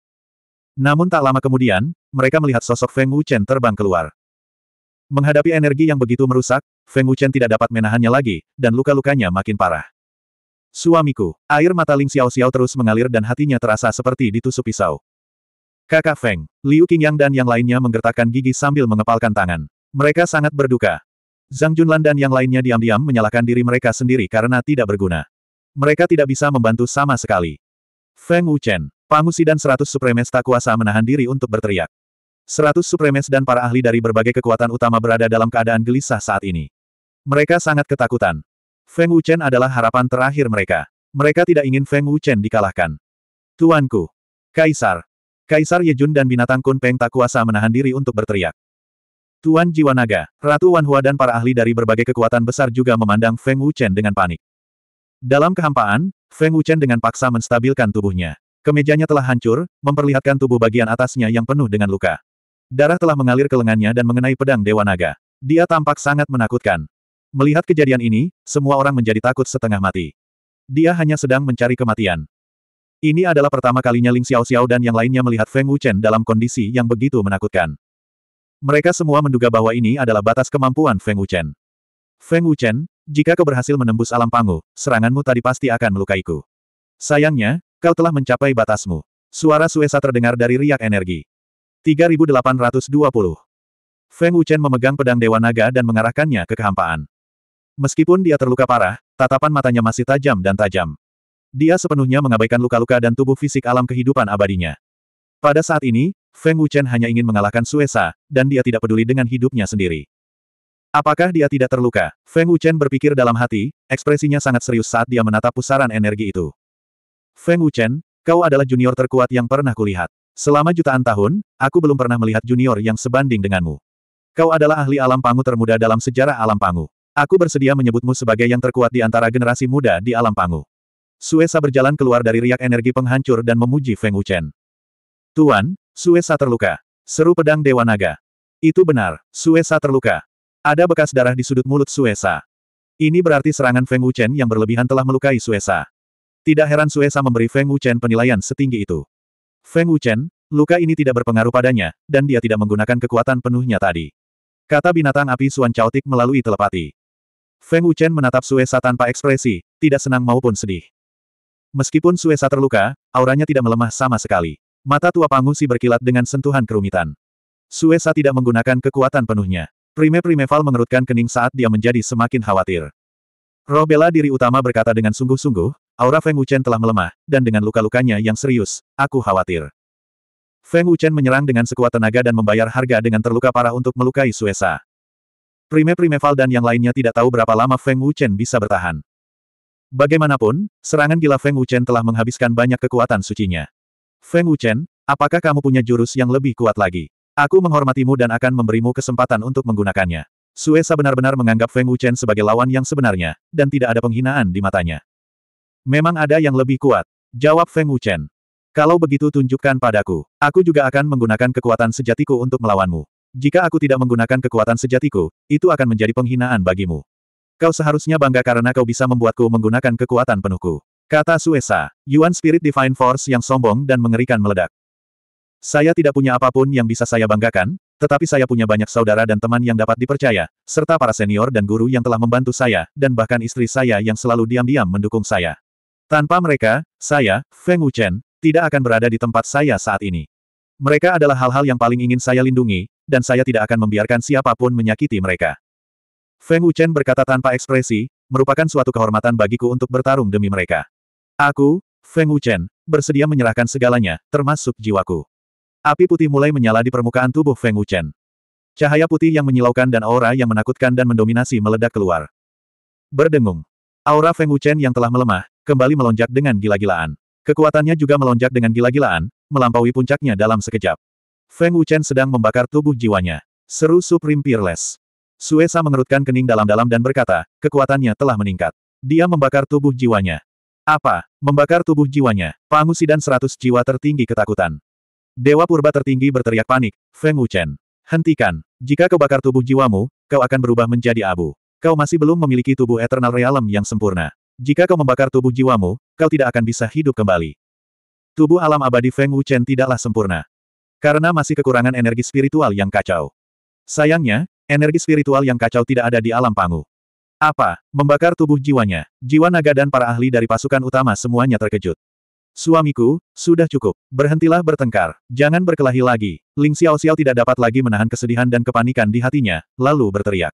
Namun tak lama kemudian, mereka melihat sosok Feng Wuchen terbang keluar. Menghadapi energi yang begitu merusak, Feng Wuchen tidak dapat menahannya lagi, dan luka-lukanya makin parah. Suamiku, air mata Ling Xiao Xiao terus mengalir dan hatinya terasa seperti ditusuk pisau. Kakak Feng, Liu Qingyang dan yang lainnya menggertakkan gigi sambil mengepalkan tangan. Mereka sangat berduka. Zhang Junlan dan yang lainnya diam-diam menyalahkan diri mereka sendiri karena tidak berguna. Mereka tidak bisa membantu sama sekali. Feng Wuchen, Pamusi dan seratus supremes tak kuasa menahan diri untuk berteriak. Seratus supremes dan para ahli dari berbagai kekuatan utama berada dalam keadaan gelisah saat ini. Mereka sangat ketakutan. Feng Wuchen adalah harapan terakhir mereka. Mereka tidak ingin Feng Wuchen dikalahkan. Tuanku. Kaisar. Kaisar Yejun dan binatang Kun Peng tak kuasa menahan diri untuk berteriak. Tuan Jiwa Naga, Ratu Wanhua dan para ahli dari berbagai kekuatan besar juga memandang Feng Wuchen dengan panik. Dalam kehampaan, Feng Wuchen dengan paksa menstabilkan tubuhnya. Kemejanya telah hancur, memperlihatkan tubuh bagian atasnya yang penuh dengan luka. Darah telah mengalir ke lengannya dan mengenai pedang Dewa Naga. Dia tampak sangat menakutkan. Melihat kejadian ini, semua orang menjadi takut setengah mati. Dia hanya sedang mencari kematian. Ini adalah pertama kalinya Ling Xiao Xiao dan yang lainnya melihat Feng Wu Chen dalam kondisi yang begitu menakutkan. Mereka semua menduga bahwa ini adalah batas kemampuan Feng Wu Chen. Feng Wu Chen, jika kau berhasil menembus alam Panggung, seranganmu tadi pasti akan melukaiku. Sayangnya, Kau telah mencapai batasmu. Suara Suesa terdengar dari riak energi. 3820. Feng Wuchen memegang pedang Dewa Naga dan mengarahkannya ke kehampaan. Meskipun dia terluka parah, tatapan matanya masih tajam dan tajam. Dia sepenuhnya mengabaikan luka-luka dan tubuh fisik alam kehidupan abadinya. Pada saat ini, Feng Wuchen hanya ingin mengalahkan Suesa, dan dia tidak peduli dengan hidupnya sendiri. Apakah dia tidak terluka? Feng Wuchen berpikir dalam hati, ekspresinya sangat serius saat dia menatap pusaran energi itu. Feng Wuchen, kau adalah junior terkuat yang pernah kulihat. Selama jutaan tahun, aku belum pernah melihat junior yang sebanding denganmu. Kau adalah ahli alam pangu termuda dalam sejarah alam pangu. Aku bersedia menyebutmu sebagai yang terkuat di antara generasi muda di alam pangu. Suesa berjalan keluar dari riak energi penghancur dan memuji Feng Wuchen. Tuan, Suesa terluka. Seru pedang Dewa Naga. Itu benar, Suesa terluka. Ada bekas darah di sudut mulut Suesa. Ini berarti serangan Feng Wuchen yang berlebihan telah melukai Suesa. Tidak heran Suesa memberi Feng Wuchen penilaian setinggi itu. Feng Wuchen, luka ini tidak berpengaruh padanya, dan dia tidak menggunakan kekuatan penuhnya tadi. Kata binatang api Suan Chaotik melalui telepati. Feng Wuchen menatap Suesa tanpa ekspresi, tidak senang maupun sedih. Meskipun Suesa terluka, auranya tidak melemah sama sekali. Mata tua Pangusi berkilat dengan sentuhan kerumitan. Suesa tidak menggunakan kekuatan penuhnya. Prime Primeval mengerutkan kening saat dia menjadi semakin khawatir. Robela diri utama berkata dengan sungguh-sungguh, Aura Feng Wuchen telah melemah, dan dengan luka-lukanya yang serius, aku khawatir. Feng Wuchen menyerang dengan sekuat tenaga dan membayar harga dengan terluka parah untuk melukai Suesa. Prime Primeval dan yang lainnya tidak tahu berapa lama Feng Wuchen bisa bertahan. Bagaimanapun, serangan gila Feng Wuchen telah menghabiskan banyak kekuatan sucinya. Feng Wuchen, apakah kamu punya jurus yang lebih kuat lagi? Aku menghormatimu dan akan memberimu kesempatan untuk menggunakannya. Suesa benar-benar menganggap Feng Wuchen sebagai lawan yang sebenarnya, dan tidak ada penghinaan di matanya. Memang ada yang lebih kuat. Jawab Feng Wuchen. Kalau begitu tunjukkan padaku. Aku juga akan menggunakan kekuatan sejatiku untuk melawanmu. Jika aku tidak menggunakan kekuatan sejatiku, itu akan menjadi penghinaan bagimu. Kau seharusnya bangga karena kau bisa membuatku menggunakan kekuatan penuhku. Kata Suesa, Yuan Spirit Divine Force yang sombong dan mengerikan meledak. Saya tidak punya apapun yang bisa saya banggakan, tetapi saya punya banyak saudara dan teman yang dapat dipercaya, serta para senior dan guru yang telah membantu saya, dan bahkan istri saya yang selalu diam-diam mendukung saya. Tanpa mereka, saya, Feng Wuchen, tidak akan berada di tempat saya saat ini. Mereka adalah hal-hal yang paling ingin saya lindungi, dan saya tidak akan membiarkan siapapun menyakiti mereka. Feng Wuchen berkata tanpa ekspresi, merupakan suatu kehormatan bagiku untuk bertarung demi mereka. Aku, Feng Wuchen, bersedia menyerahkan segalanya, termasuk jiwaku. Api putih mulai menyala di permukaan tubuh Feng Wuchen. Cahaya putih yang menyilaukan dan aura yang menakutkan dan mendominasi meledak keluar. Berdengung. Aura Feng Wuchen yang telah melemah, kembali melonjak dengan gila-gilaan. Kekuatannya juga melonjak dengan gila-gilaan, melampaui puncaknya dalam sekejap. Feng Wuchen sedang membakar tubuh jiwanya. Seru Supreme Peerless. Suesa mengerutkan kening dalam-dalam dan berkata, kekuatannya telah meningkat. Dia membakar tubuh jiwanya. Apa? Membakar tubuh jiwanya. Pangusi dan seratus jiwa tertinggi ketakutan. Dewa purba tertinggi berteriak panik, Feng Wuchen. Hentikan. Jika kau bakar tubuh jiwamu, kau akan berubah menjadi abu. Kau masih belum memiliki tubuh Eternal Realm yang sempurna. Jika kau membakar tubuh jiwamu, kau tidak akan bisa hidup kembali. Tubuh alam abadi Feng Wuchen tidaklah sempurna. Karena masih kekurangan energi spiritual yang kacau. Sayangnya, energi spiritual yang kacau tidak ada di alam pangu. Apa? Membakar tubuh jiwanya. Jiwa naga dan para ahli dari pasukan utama semuanya terkejut. Suamiku, sudah cukup. Berhentilah bertengkar. Jangan berkelahi lagi. Ling Xiao Xiao tidak dapat lagi menahan kesedihan dan kepanikan di hatinya, lalu berteriak.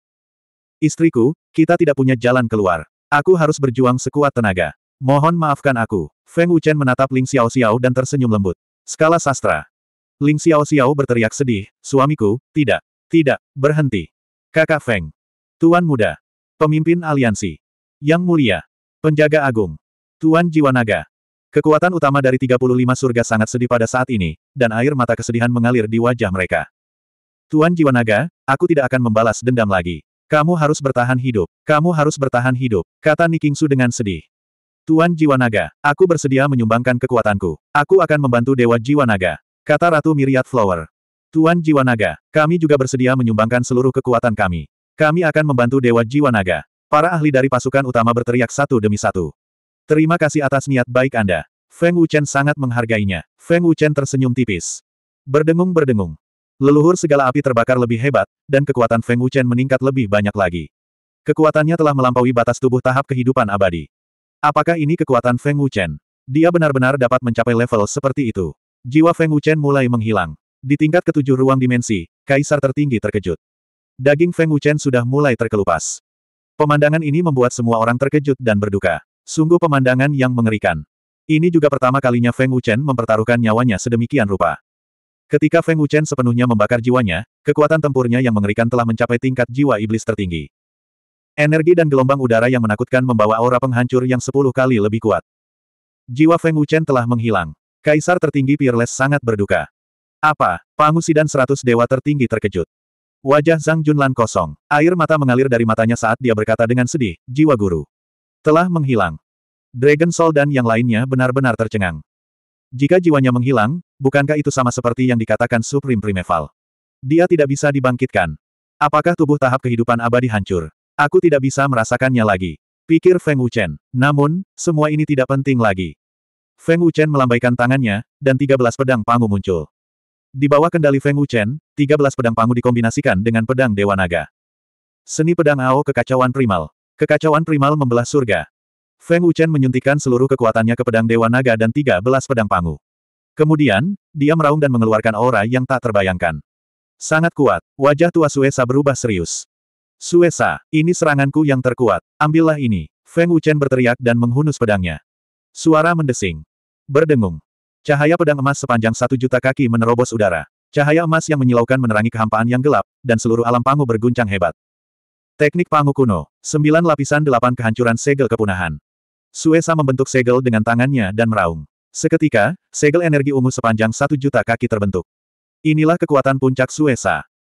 Istriku, kita tidak punya jalan keluar. Aku harus berjuang sekuat tenaga. Mohon maafkan aku. Feng Wuchen menatap Ling Xiao Xiao dan tersenyum lembut. Skala sastra. Ling Xiao Xiao berteriak sedih, suamiku, tidak, tidak, berhenti. Kakak Feng. Tuan muda. Pemimpin aliansi. Yang mulia. Penjaga agung. Tuan Jiwa Naga. Kekuatan utama dari 35 surga sangat sedih pada saat ini, dan air mata kesedihan mengalir di wajah mereka. Tuan Jiwa Naga, aku tidak akan membalas dendam lagi. Kamu harus bertahan hidup. Kamu harus bertahan hidup, kata Nikingsu dengan sedih. Tuan Jiwa Naga, aku bersedia menyumbangkan kekuatanku. Aku akan membantu Dewa Jiwa Naga, kata Ratu Miriat Flower. Tuan Jiwa Naga, kami juga bersedia menyumbangkan seluruh kekuatan kami. Kami akan membantu Dewa Jiwa Naga. Para ahli dari pasukan utama berteriak satu demi satu. Terima kasih atas niat baik Anda. Feng Wuchen sangat menghargainya. Feng Wuchen tersenyum tipis. Berdengung-berdengung, Leluhur segala api terbakar lebih hebat, dan kekuatan Feng Wuchen meningkat lebih banyak lagi. Kekuatannya telah melampaui batas tubuh tahap kehidupan abadi. Apakah ini kekuatan Feng Wuchen? Dia benar-benar dapat mencapai level seperti itu. Jiwa Feng Wuchen mulai menghilang. Di tingkat ketujuh ruang dimensi, kaisar tertinggi terkejut. Daging Feng Wuchen sudah mulai terkelupas. Pemandangan ini membuat semua orang terkejut dan berduka. Sungguh pemandangan yang mengerikan. Ini juga pertama kalinya Feng Wuchen mempertaruhkan nyawanya sedemikian rupa. Ketika Feng Wuchen sepenuhnya membakar jiwanya, kekuatan tempurnya yang mengerikan telah mencapai tingkat jiwa iblis tertinggi. Energi dan gelombang udara yang menakutkan membawa aura penghancur yang sepuluh kali lebih kuat. Jiwa Feng Wuchen telah menghilang. Kaisar tertinggi Peerless sangat berduka. Apa? Pangusi dan seratus dewa tertinggi terkejut. Wajah Zhang Junlan kosong. Air mata mengalir dari matanya saat dia berkata dengan sedih, jiwa guru. Telah menghilang. Dragon Soul dan yang lainnya benar-benar tercengang. Jika jiwanya menghilang, Bukankah itu sama seperti yang dikatakan Supreme Primeval? Dia tidak bisa dibangkitkan. Apakah tubuh tahap kehidupan abadi hancur? Aku tidak bisa merasakannya lagi. Pikir Feng Wuchen. Namun, semua ini tidak penting lagi. Feng Wuchen melambaikan tangannya, dan 13 pedang pangu muncul. Di bawah kendali Feng Wuchen, 13 pedang pangu dikombinasikan dengan pedang Dewa Naga. Seni pedang Ao kekacauan primal. Kekacauan primal membelah surga. Feng Wuchen menyuntikkan seluruh kekuatannya ke pedang Dewa Naga dan 13 pedang pangu. Kemudian, dia meraung dan mengeluarkan aura yang tak terbayangkan. Sangat kuat, wajah tua Suesa berubah serius. Suesa, ini seranganku yang terkuat, ambillah ini. Feng Wuchen berteriak dan menghunus pedangnya. Suara mendesing. Berdengung. Cahaya pedang emas sepanjang satu juta kaki menerobos udara. Cahaya emas yang menyilaukan menerangi kehampaan yang gelap, dan seluruh alam pangu berguncang hebat. Teknik pangu kuno, sembilan lapisan delapan kehancuran segel kepunahan. Suesa membentuk segel dengan tangannya dan meraung. Seketika, segel energi ungu sepanjang satu juta kaki terbentuk. Inilah kekuatan puncak Suesa.